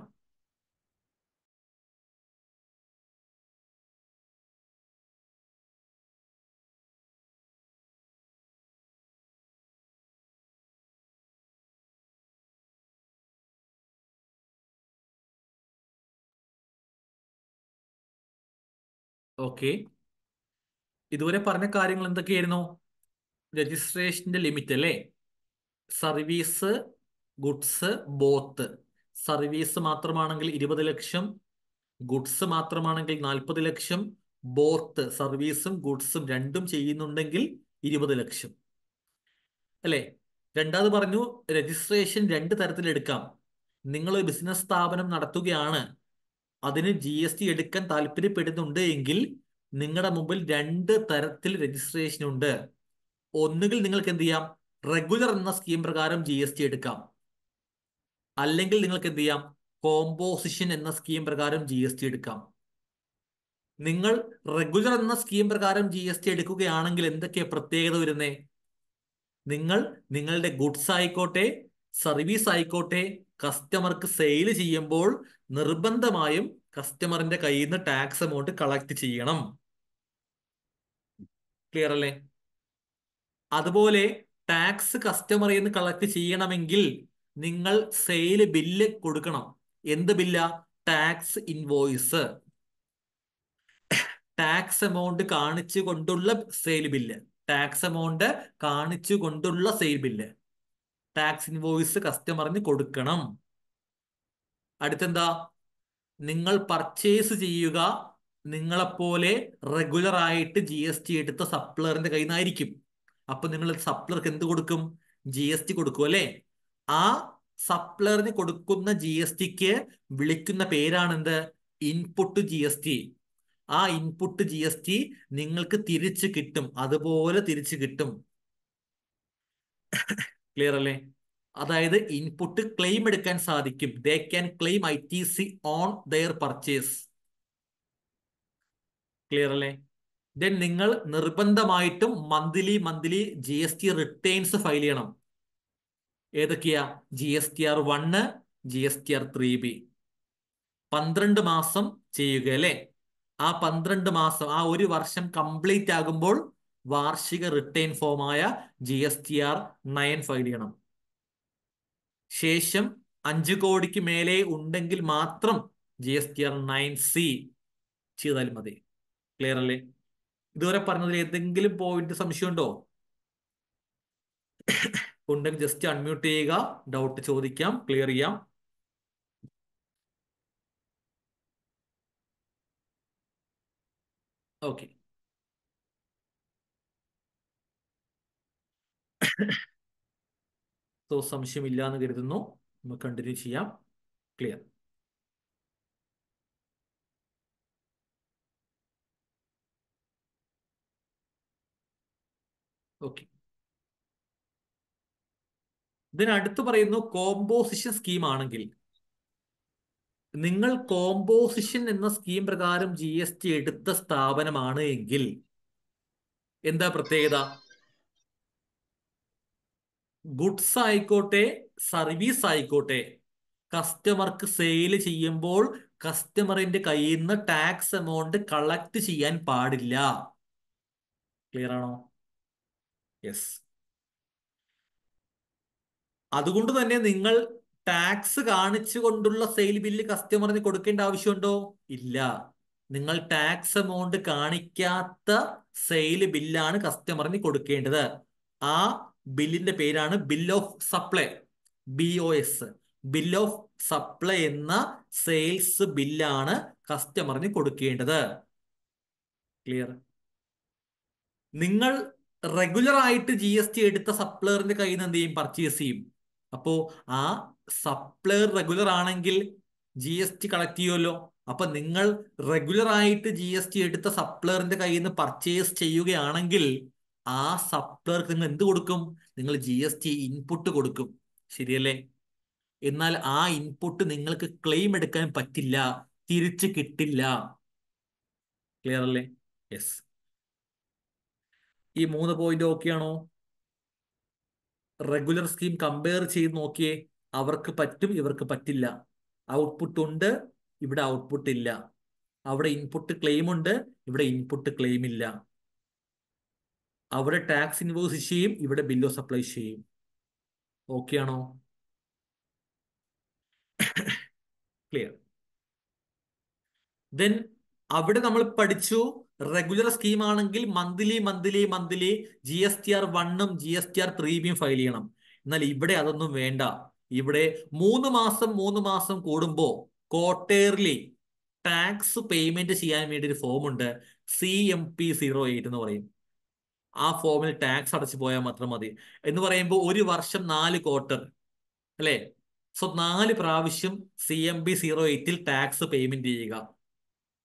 ഓക്കെ ഇതുവരെ പറഞ്ഞ കാര്യങ്ങൾ എന്തൊക്കെയായിരുന്നു രജിസ്ട്രേഷന്റെ ലിമിറ്റ് അല്ലേ സർവീസ് ഗുഡ്സ് ബോത്ത് സർവീസ് മാത്രമാണെങ്കിൽ ഇരുപത് ലക്ഷം ഗുഡ്സ് മാത്രമാണെങ്കിൽ നാൽപ്പത് ലക്ഷം ബോത്ത് സർവീസും ഗുഡ്സും രണ്ടും ചെയ്യുന്നുണ്ടെങ്കിൽ ഇരുപത് ലക്ഷം അല്ലേ രണ്ടാമത് പറഞ്ഞു രജിസ്ട്രേഷൻ രണ്ട് തരത്തിലെടുക്കാം നിങ്ങൾ ബിസിനസ് സ്ഥാപനം നടത്തുകയാണ് അതിന് ജി എസ് ടി എടുക്കാൻ താല്പര്യപ്പെടുന്നുണ്ട് എങ്കിൽ നിങ്ങളുടെ മുമ്പിൽ രണ്ട് തരത്തിൽ രജിസ്ട്രേഷൻ ഉണ്ട് ഒന്നുകിൽ നിങ്ങൾക്ക് എന്ത് ചെയ്യാം റെഗുലർ എന്ന സ്കീം പ്രകാരം ജി എസ് ടി എടുക്കാം അല്ലെങ്കിൽ നിങ്ങൾക്ക് എന്ത് ചെയ്യാം കോമ്പോസിഷൻ എന്ന സ്കീം പ്രകാരം ജി എസ് ടി എടുക്കാം നിങ്ങൾ റെഗുലർ എന്ന സ്കീം പ്രകാരം ജി എസ് ടി എടുക്കുകയാണെങ്കിൽ എന്തൊക്കെയാണ് പ്രത്യേകത വരുന്നേ നിങ്ങൾ നിങ്ങളുടെ ഗുഡ്സ് ആയിക്കോട്ടെ സർവീസ് ആയിക്കോട്ടെ കസ്റ്റമർക്ക് സെയിൽ ചെയ്യുമ്പോൾ നിർബന്ധമായും കസ്റ്റമറിന്റെ കയ്യിൽ നിന്ന് ടാക്സ് എമൗണ്ട് കളക്ട് ചെയ്യണം ക്ലിയർ അല്ലേ അതുപോലെ ടാക്സ് കസ്റ്റമറിൽ നിന്ന് കളക്ട് ചെയ്യണമെങ്കിൽ നിങ്ങൾ സെയിൽ ബില്ല് കൊടുക്കണം എന്ത് ബില്ല ടാക്സ് ഇൻവോയ്സ് ടാക്സ് എമൗണ്ട് കാണിച്ചു കൊണ്ടുള്ള സെയിൽ ബില്ല് ടാക്സ് എമൗണ്ട് കാണിച്ചു കൊണ്ടുള്ള സെയിൽ ബില്ല് ടാക്സ് ഇൻവോയ്സ് കസ്റ്റമറിന് കൊടുക്കണം അടുത്തെന്താ നിങ്ങൾ പർച്ചേസ് ചെയ്യുക നിങ്ങളെപ്പോലെ റെഗുലർ ആയിട്ട് ജി എസ് ടി എടുത്ത സപ്ലറിന്റെ കയ്യിൽ നിന്നായിരിക്കും അപ്പൊ നിങ്ങൾ സപ്ലർക്ക് എന്ത് കൊടുക്കും ജി എസ് ടി കൊടുക്കും അല്ലെ ആ സപ്ലറിന് കൊടുക്കുന്ന ജി എസ് ടിക്ക് വിളിക്കുന്ന പേരാണെന്ത് ഇൻപുട്ട് ജി എസ് ടി ആ ഇൻപുട്ട് ജി എസ് ടി നിങ്ങൾക്ക് തിരിച്ചു കിട്ടും അതുപോലെ തിരിച്ചു കിട്ടും ക്ലിയർ അല്ലേ അതായത് ഇൻപുട്ട് ക്ലെയിം എടുക്കാൻ സാധിക്കും they can claim I T C on their purchase clear അല്ലേ ദെൻ നിങ്ങൾ നിർബന്ധമായിട്ടും monthly monthly G S T returns file ചെയ്യണം ഏതൊക്കെയാ G S T R one G S T R three B പന്ത്രണ്ട് മാസം ചെയ്യുക അല്ലേ ആ പന്ത്രണ്ട് മാസം ആ ഒരു വർഷം കംപ്ലീറ്റ് ആകുമ്പോൾ വാർഷിക റിട്ടേൺ ഫോമായ G S T R nine file ചെയ്യണം ശേഷം അഞ്ച് കോടിക്ക് മേലെ ഉണ്ടെങ്കിൽ മാത്രം G S T R nine C ചെയ്താൽ മതി ക്ലിയർ അല്ലേ ഇതുവരെ പറഞ്ഞതിൽ ഏതെങ്കിലും പോയിന്റ് സംശയമുണ്ടോ ഉണ്ടെങ്കിൽ ജസ്റ്റ് അൺമ്യൂട്ട് ചെയ്യുക ഡൗട്ട് ചോദിക്കാം ക്ലിയർ ചെയ്യാം ഓക്കെ സോ സംശയമില്ല എന്ന് കരുതുന്നു നമുക്ക് കണ്ടിന്യൂ ചെയ്യാം ക്ലിയർ ഓക്കെ ഇതിനടുത്ത് പറയുന്നു കോമ്പോസിഷൻ സ്കീം ആണെങ്കിൽ നിങ്ങൾ കോമ്പോസിഷൻ എന്ന സ്കീം പ്രകാരം ജി എസ് ടി എടുത്ത സ്ഥാപനമാണ് എങ്കിൽ എന്താ പ്രത്യേകത ഗുഡ്സ് ആയിക്കോട്ടെ സർവീസ് ആയിക്കോട്ടെ കസ്റ്റമർക്ക് സെയിൽ ചെയ്യുമ്പോൾ കസ്റ്റമറിന്റെ കയ്യിൽ നിന്ന് ടാക്സ് എമൗണ്ട് കളക്ട് ചെയ്യാൻ പാടില്ല ക്ലിയർ ആണോ യെസ് അതുകൊണ്ട് തന്നെ നിങ്ങൾ ടാക്സ് കാണിച്ചു കൊണ്ടുള്ള സെയിൽ ബില്ല് കസ്റ്റമറിന് കൊടുക്കേണ്ട ആവശ്യമുണ്ടോ ഇല്ല നിങ്ങൾ ടാക്സ് എമൗണ്ട് കാണിക്കാത്ത സെയിൽ ബില്ലാണ് കസ്റ്റമറിന് കൊടുക്കേണ്ടത് ആ ബില്ലിന്റെ പേരാണ് bill of supply B O S bill of supply എന്ന സെയിൽസ് ബില്ലാണ് കസ്റ്റമറിന് കൊടുക്കേണ്ടത് ക്ലിയർ നിങ്ങൾ റെഗുലർ ആയിട്ട് ജി എസ് ടി എടുത്ത സപ്ലയറിന്റെ കയ്യിൽ നിന്ന് എന്ത് ചെയ്യും പർച്ചേസ് ചെയ്യും അപ്പോ ആ സപ്ലയർ റെഗുലർ ആണെങ്കിൽ ജി എസ് ടി കളക്ട് ചെയ്യുമല്ലോ അപ്പൊ നിങ്ങൾ റെഗുലർ ആയിട്ട് ജി എസ് ടി എടുത്ത സപ്ലയറിന്റെ കയ്യിൽ നിന്ന് പർച്ചേസ് ചെയ്യുകയാണെങ്കിൽ ആ സപ്ലർക്ക് നിങ്ങൾ എന്ത് കൊടുക്കും നിങ്ങൾ ജി എസ് ടി ഇൻപുട്ട് കൊടുക്കും ശരിയല്ലേ എന്നാൽ ആ ഇൻപുട്ട് നിങ്ങൾക്ക് ക്ലെയിം എടുക്കാൻ പറ്റില്ല തിരിച്ചു കിട്ടില്ല ക്ലിയർ അല്ലേ യെസ് ഈ മൂന്ന് പോയിന്റ് ഓക്കെ ആണോ റെഗുലർ സ്കീം കമ്പയർ ചെയ്ത് നോക്കിയേ അവർക്ക് പറ്റും ഇവർക്ക് പറ്റില്ല ഔട്ട്പുട്ട് ഉണ്ട് ഇവിടെ ഔട്ട്പുട്ട് ഇല്ല അവിടെ ഇൻപുട്ട് ക്ലെയിം ഉണ്ട് ഇവിടെ ഇൻപുട്ട് ക്ലെയിം ഇല്ല അവിടെ ടാക്സ് ഇൻവോയ്സ് ചെയ്യും ഇവിടെ ബില്ലോ സപ്ലൈ ചെയ്യും ഓക്കെ ആണോ ക്ലിയർ ദെൻ അവിടെ നമ്മൾ പഠിച്ചു റെഗുലർ സ്കീം ആണെങ്കിൽ monthly monthly monthly G S T R വണ്ണും G S T R premium file ചെയ്യണം എന്നാൽ ഇവിടെ അതൊന്നും വേണ്ട ഇവിടെ മൂന്ന് മാസം മൂന്ന് മാസം കൂടുമ്പോൾ ക്വാർട്ടേർലി ടാക്സ് പേയ്മെന്റ് ചെയ്യാൻ വേണ്ടി ഒരു ഫോം ഉണ്ട് C M P zero eight എന്ന് പറയും ആ ഫോമിൽ ടാക്സ് അടച്ചു പോയാൽ മാത്രം മതി എന്ന് പറയുമ്പോൾ ഒരു വർഷം നാല് ക്വാർട്ടർ അല്ലേ സോ നാല് പ്രാവശ്യം സി എം ബി സീറോ എയ്റ്റിൽ ടാക്സ് പേയ്മെന്റ് ചെയ്യുക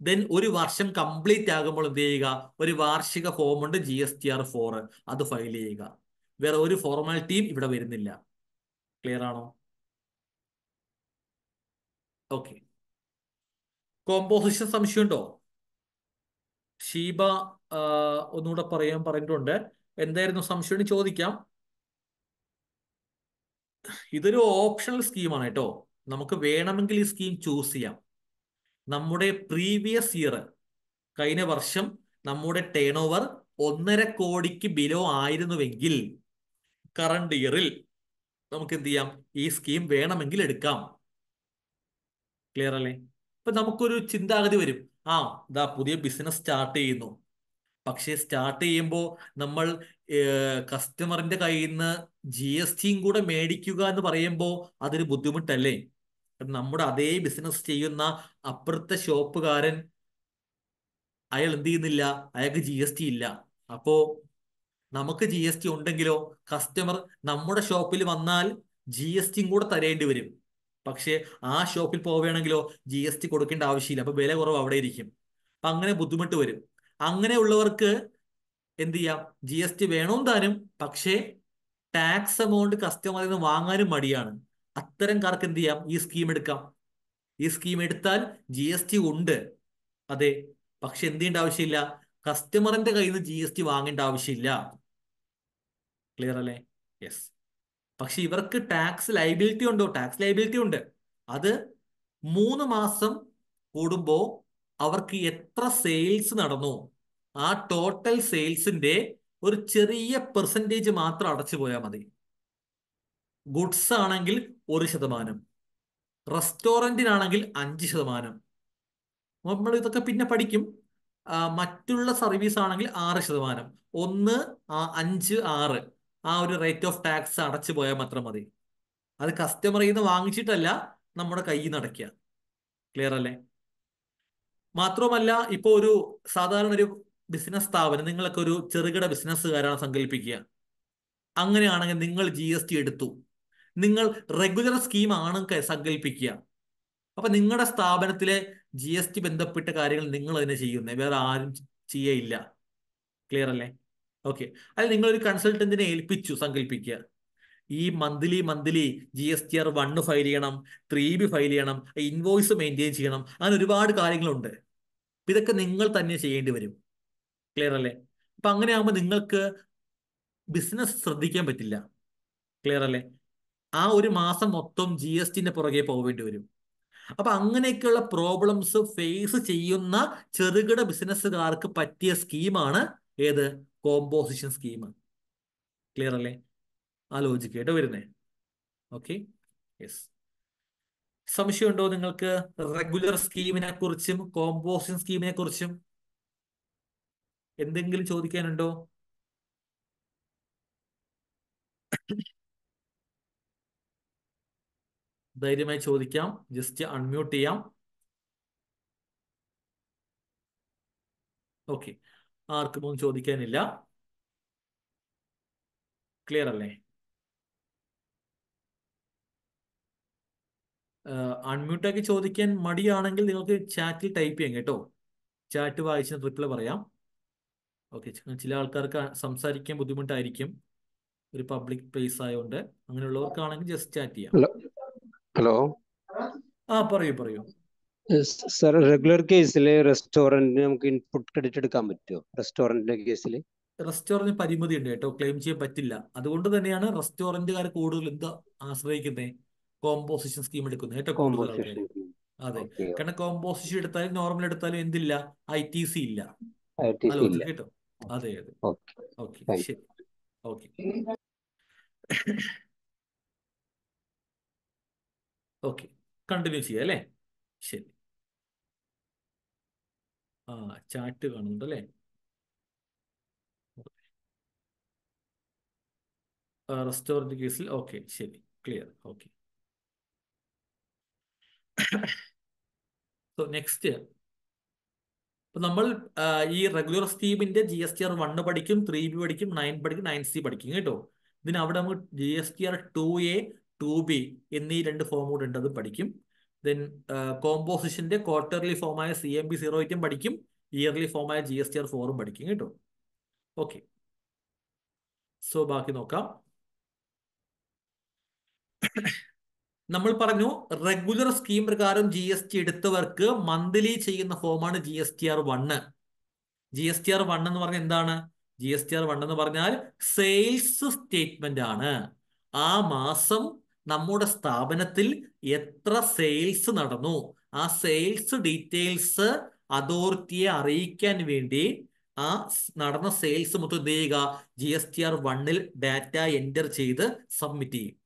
ദെൻ ഒരു വർഷം കംപ്ലീറ്റ് ആകുമ്പോൾ എന്ത് ചെയ്യുക ഒരു വാർഷിക ഉണ്ട് G S T R four അത് ഫയൽ ചെയ്യുക വേറെ ഒരു ഫോർമാലിറ്റിയും ഇവിടെ വരുന്നില്ല ക്ലിയർ ആണോ ഓക്കെ കോമ്പോസിഷൻ സംശയമുണ്ടോ ഷീബ ഒന്നുകൂടെ പറയാൻ പറഞ്ഞിട്ടുണ്ട് എന്തായിരുന്നു സംശയം ചോദിക്കാം ഇതൊരു ഓപ്ഷണൽ സ്കീമാണ് കേട്ടോ നമുക്ക് വേണമെങ്കിൽ ഈ സ്കീം ചൂസ് ചെയ്യാം നമ്മുടെ പ്രീവിയസ് ഇയർ കഴിഞ്ഞ വർഷം നമ്മുടെ ടേൺ ഓവർ ഒന്നര കോടിക്ക് ബിലോ ആയിരുന്നുവെങ്കിൽ കറണ്ട് ഇയറിൽ നമുക്ക് എന്ത് ചെയ്യാം ഈ സ്കീം വേണമെങ്കിൽ എടുക്കാം ക്ലിയർ അല്ലേ ഇപ്പൊ നമുക്കൊരു ചിന്താഗതി വരും ആ ഇതാ പുതിയ ബിസിനസ് സ്റ്റാർട്ട് ചെയ്യുന്നു പക്ഷേ സ്റ്റാർട്ട് ചെയ്യുമ്പോൾ നമ്മൾ കസ്റ്റമറിന്റെ കയ്യിൽ നിന്ന് ജി എസ് ടിയും കൂടെ മേടിക്കുക എന്ന് പറയുമ്പോൾ അതൊരു ബുദ്ധിമുട്ടല്ലേ നമ്മുടെ അതേ ബിസിനസ് ചെയ്യുന്ന അപ്പുറത്തെ ഷോപ്പുകാരൻ അയാൾ എന്ത് ചെയ്യുന്നില്ല അയാൾക്ക് ജി എസ് ടി ഇല്ല അപ്പോ നമുക്ക് ജി എസ് ടി ഉണ്ടെങ്കിലോ കസ്റ്റമർ നമ്മുടെ ഷോപ്പിൽ വന്നാൽ ജി എസ് ടിയും കൂടെ തരേണ്ടി വരും പക്ഷേ ആ ഷോപ്പിൽ പോവുകയാണെങ്കിലോ ജി എസ് ടി കൊടുക്കേണ്ട ആവശ്യമില്ല അപ്പൊ വില കുറവ് അവിടെ ഇരിക്കും അപ്പൊ അങ്ങനെ ബുദ്ധിമുട്ട് വരും ഉള്ളവർക്ക് എന്ത് ചെയ്യാം ജി എസ് ടി വേണം താനും പക്ഷേ ടാക്സ് എമൗണ്ട് കസ്റ്റമറിൽ നിന്ന് വാങ്ങാനും മടിയാണ് കാർക്ക് എന്ത് ചെയ്യാം ഈ സ്കീം എടുക്കാം ഈ സ്കീം എടുത്താൽ ജി എസ് ടി ഉണ്ട് അതെ പക്ഷെ എന്ത് ചെയ്യേണ്ട ആവശ്യമില്ല കസ്റ്റമറിന്റെ കയ്യിൽ നിന്ന് ജി എസ് ടി വാങ്ങേണ്ട ആവശ്യമില്ല ക്ലിയർ അല്ലേ യെസ് പക്ഷെ ഇവർക്ക് ടാക്സ് ലൈബിലിറ്റി ഉണ്ടോ ടാക്സ് ലൈബിലിറ്റി ഉണ്ട് അത് മൂന്ന് മാസം കൂടുമ്പോൾ അവർക്ക് എത്ര സെയിൽസ് നടന്നു ആ ടോട്ടൽ സെയിൽസിന്റെ ഒരു ചെറിയ പെർസെൻറ്റേജ് മാത്രം അടച്ചു പോയാൽ മതി ഗുഡ്സ് ആണെങ്കിൽ ഒരു ശതമാനം റെസ്റ്റോറൻറ്റിനാണെങ്കിൽ അഞ്ച് ശതമാനം നമ്മൾ ഇതൊക്കെ പിന്നെ പഠിക്കും മറ്റുള്ള സർവീസ് ആണെങ്കിൽ ആറ് ശതമാനം ഒന്ന് അഞ്ച് ആറ് ആ ഒരു റേറ്റ് ഓഫ് ടാക്സ് അടച്ചു പോയാൽ മാത്രം മതി അത് കസ്റ്റമറിൽ നിന്ന് വാങ്ങിച്ചിട്ടല്ല നമ്മുടെ കയ്യിൽ അടയ്ക്കുക ക്ലിയർ അല്ലേ മാത്രമല്ല ഇപ്പൊ ഒരു സാധാരണ ഒരു ബിസിനസ് സ്ഥാപനം നിങ്ങളൊക്കെ ഒരു ചെറുകിട ബിസിനസ്സുകാരാണ് സങ്കല്പിക്കുക അങ്ങനെയാണെങ്കിൽ നിങ്ങൾ ജി എസ് ടി എടുത്തു നിങ്ങൾ റെഗുലർ സ്കീം ആണ് സങ്കല്പിക്കുക അപ്പൊ നിങ്ങളുടെ സ്ഥാപനത്തിലെ ജി എസ് ടി ബന്ധപ്പെട്ട കാര്യങ്ങൾ നിങ്ങൾ തന്നെ ചെയ്യുന്നേ വേറെ ആരും ചെയ്യയില്ല ക്ലിയർ അല്ലേ ഓക്കെ അല്ല ഒരു കൺസൾട്ടന്റിനെ ഏൽപ്പിച്ചു സങ്കല്പിക്കുക ഈ monthly monthly G S T R one file ചെയ്യണം ത്രീ ബി ഫയൽ ചെയ്യണം ഇൻവോയ്സ് മെയിൻറ്റെയിൻ ചെയ്യണം അങ്ങനെ ഒരുപാട് കാര്യങ്ങളുണ്ട് ഇതൊക്കെ നിങ്ങൾ തന്നെ ചെയ്യേണ്ടി വരും ക്ലിയർ അല്ലേ അപ്പൊ അങ്ങനെ ആകുമ്പോൾ നിങ്ങൾക്ക് ബിസിനസ് ശ്രദ്ധിക്കാൻ പറ്റില്ല ക്ലിയർ അല്ലേ ആ ഒരു മാസം മൊത്തം ജി എസ് ടിന്റെ പുറകെ പോകേണ്ടി വരും അപ്പൊ അങ്ങനെയൊക്കെയുള്ള പ്രോബ്ലംസ് ഫേസ് ചെയ്യുന്ന ചെറുകിട ബിസിനസ്സുകാർക്ക് പറ്റിയ സ്കീമാണ് ഏത് കോമ്പോസിഷൻ സ്കീം ക്ലിയർ അല്ലേ ആ ലോജിക്ക് വരുന്നേ ഓക്കെ യെസ് ഉണ്ടോ നിങ്ങൾക്ക് റെഗുലർ സ്കീമിനെ കുറിച്ചും കോമ്പോസിഷൻ സ്കീമിനെ കുറിച്ചും എന്തെങ്കിലും ചോദിക്കാനുണ്ടോ ധൈര്യമായി ചോദിക്കാം ജസ്റ്റ് അൺമ്യൂട്ട് ചെയ്യാം ഓക്കെ ആർക്കും ഒന്നും ചോദിക്കാനില്ല ക്ലിയർ അല്ലേ അൺമ്യൂട്ടാക്കി ചോദിക്കാൻ മടിയാണെങ്കിൽ നിങ്ങൾക്ക് ചാറ്റിൽ ടൈപ്പ് ചെയ്യാം കേട്ടോ ചാറ്റ് വായിച്ച റിപ്ലൈ പറയാം ഓക്കെ ചില ആൾക്കാർക്ക് സംസാരിക്കാൻ ബുദ്ധിമുട്ടായിരിക്കും ഒരു പബ്ലിക് പ്ലേസ് ആയതുകൊണ്ട് അങ്ങനെയുള്ളവർക്കാണെങ്കിൽ ജസ്റ്റ് ചാറ്റ് ചെയ്യാം ഹലോ ആ പറയൂ പറയൂ സർ റെഗുലർ കേസിൽ റെസ്റ്റോറന്റ് നമുക്ക് ഇൻപുട്ട് ക്രെഡിറ്റ് എടുക്കാൻ പറ്റുമോ റെസ്റ്റോറന്റിന്റെ കേസിൽ റെസ്റ്റോറന്റ് പരിമിതി ഉണ്ട് കേട്ടോ ക്ലെയിം ചെയ്യാൻ പറ്റില്ല അതുകൊണ്ട് തന്നെയാണ് റെസ്റ്റോറന്റുകാർ കൂടുതൽ എന്ത് ആശ്രയിക്കുന്നത് കോമ്പോസിഷൻ സ്കീം എടുക്കുന്നത് ഏറ്റവും കൂടുതൽ അതെ കാരണം കോമ്പോസിഷൻ എടുത്താലും നോർമൽ എടുത്താലും എന്തില്ല ഐ ടി സി ഇല്ല കേട്ടോ അതെ അതെ ഓക്കെ ശരി ഓക്കെ ഓക്കെ കണ്ടിന്യൂ ചെയ്യാം അല്ലേ ശരി ആ ചാറ്റ് കാണുന്നുണ്ട് അല്ലേ റെസ്റ്റോറൻറ്റ് കേസിൽ ഓക്കെ ശരി ക്ലിയർ ഓക്കെ സോ നെക്സ്റ്റ് ഇപ്പം നമ്മൾ ഈ റെഗുലർ സ്റ്റീമിന്റെ G S T R one പഠിക്കും ത്രീ ബി പഠിക്കും നയൻ പഠിക്കും നയൻ സി പഠിക്കും കേട്ടോ ഇതിന് അവിടെ നമുക്ക് G S T R two A two B എന്നീ രണ്ട് ഫോം കൂടെ ഉണ്ട് അത് പഠിക്കും ദെൻ കോമ്പോസിഷന്റെ ക്വാർട്ടർലി ഫോമായ സി എം ബി സീറോ എയ്റ്റും പഠിക്കും ഇയർലി ഫോമായ ജി എസ് ടി ആർ ഫോറും പഠിക്കും കേട്ടോ ഓക്കെ സോ ബാക്കി നോക്കാം നമ്മൾ പറഞ്ഞു റെഗുലർ സ്കീം പ്രകാരം ജി എസ് ടി എടുത്തവർക്ക് മന്ത്ലി ചെയ്യുന്ന ഫോമാണ് G S T R one G S T R one എന്ന് പറഞ്ഞാൽ എന്താണ് G S T R one എന്ന് പറഞ്ഞാൽ സെയിൽസ് സ്റ്റേറ്റ്മെന്റ് ആണ് ആ മാസം നമ്മുടെ സ്ഥാപനത്തിൽ എത്ര സെയിൽസ് നടന്നു ആ സെയിൽസ് ഡീറ്റെയിൽസ് അതോറിറ്റിയെ അറിയിക്കാൻ വേണ്ടി ആ നടന്ന സെയിൽസ് മൊത്തം എന്ത് ചെയ്യുക ജി എസ് ടി ആർ വണ്ണിൽ ഡാറ്റ എൻറ്റർ ചെയ്ത് സബ്മിറ്റ് ചെയ്യും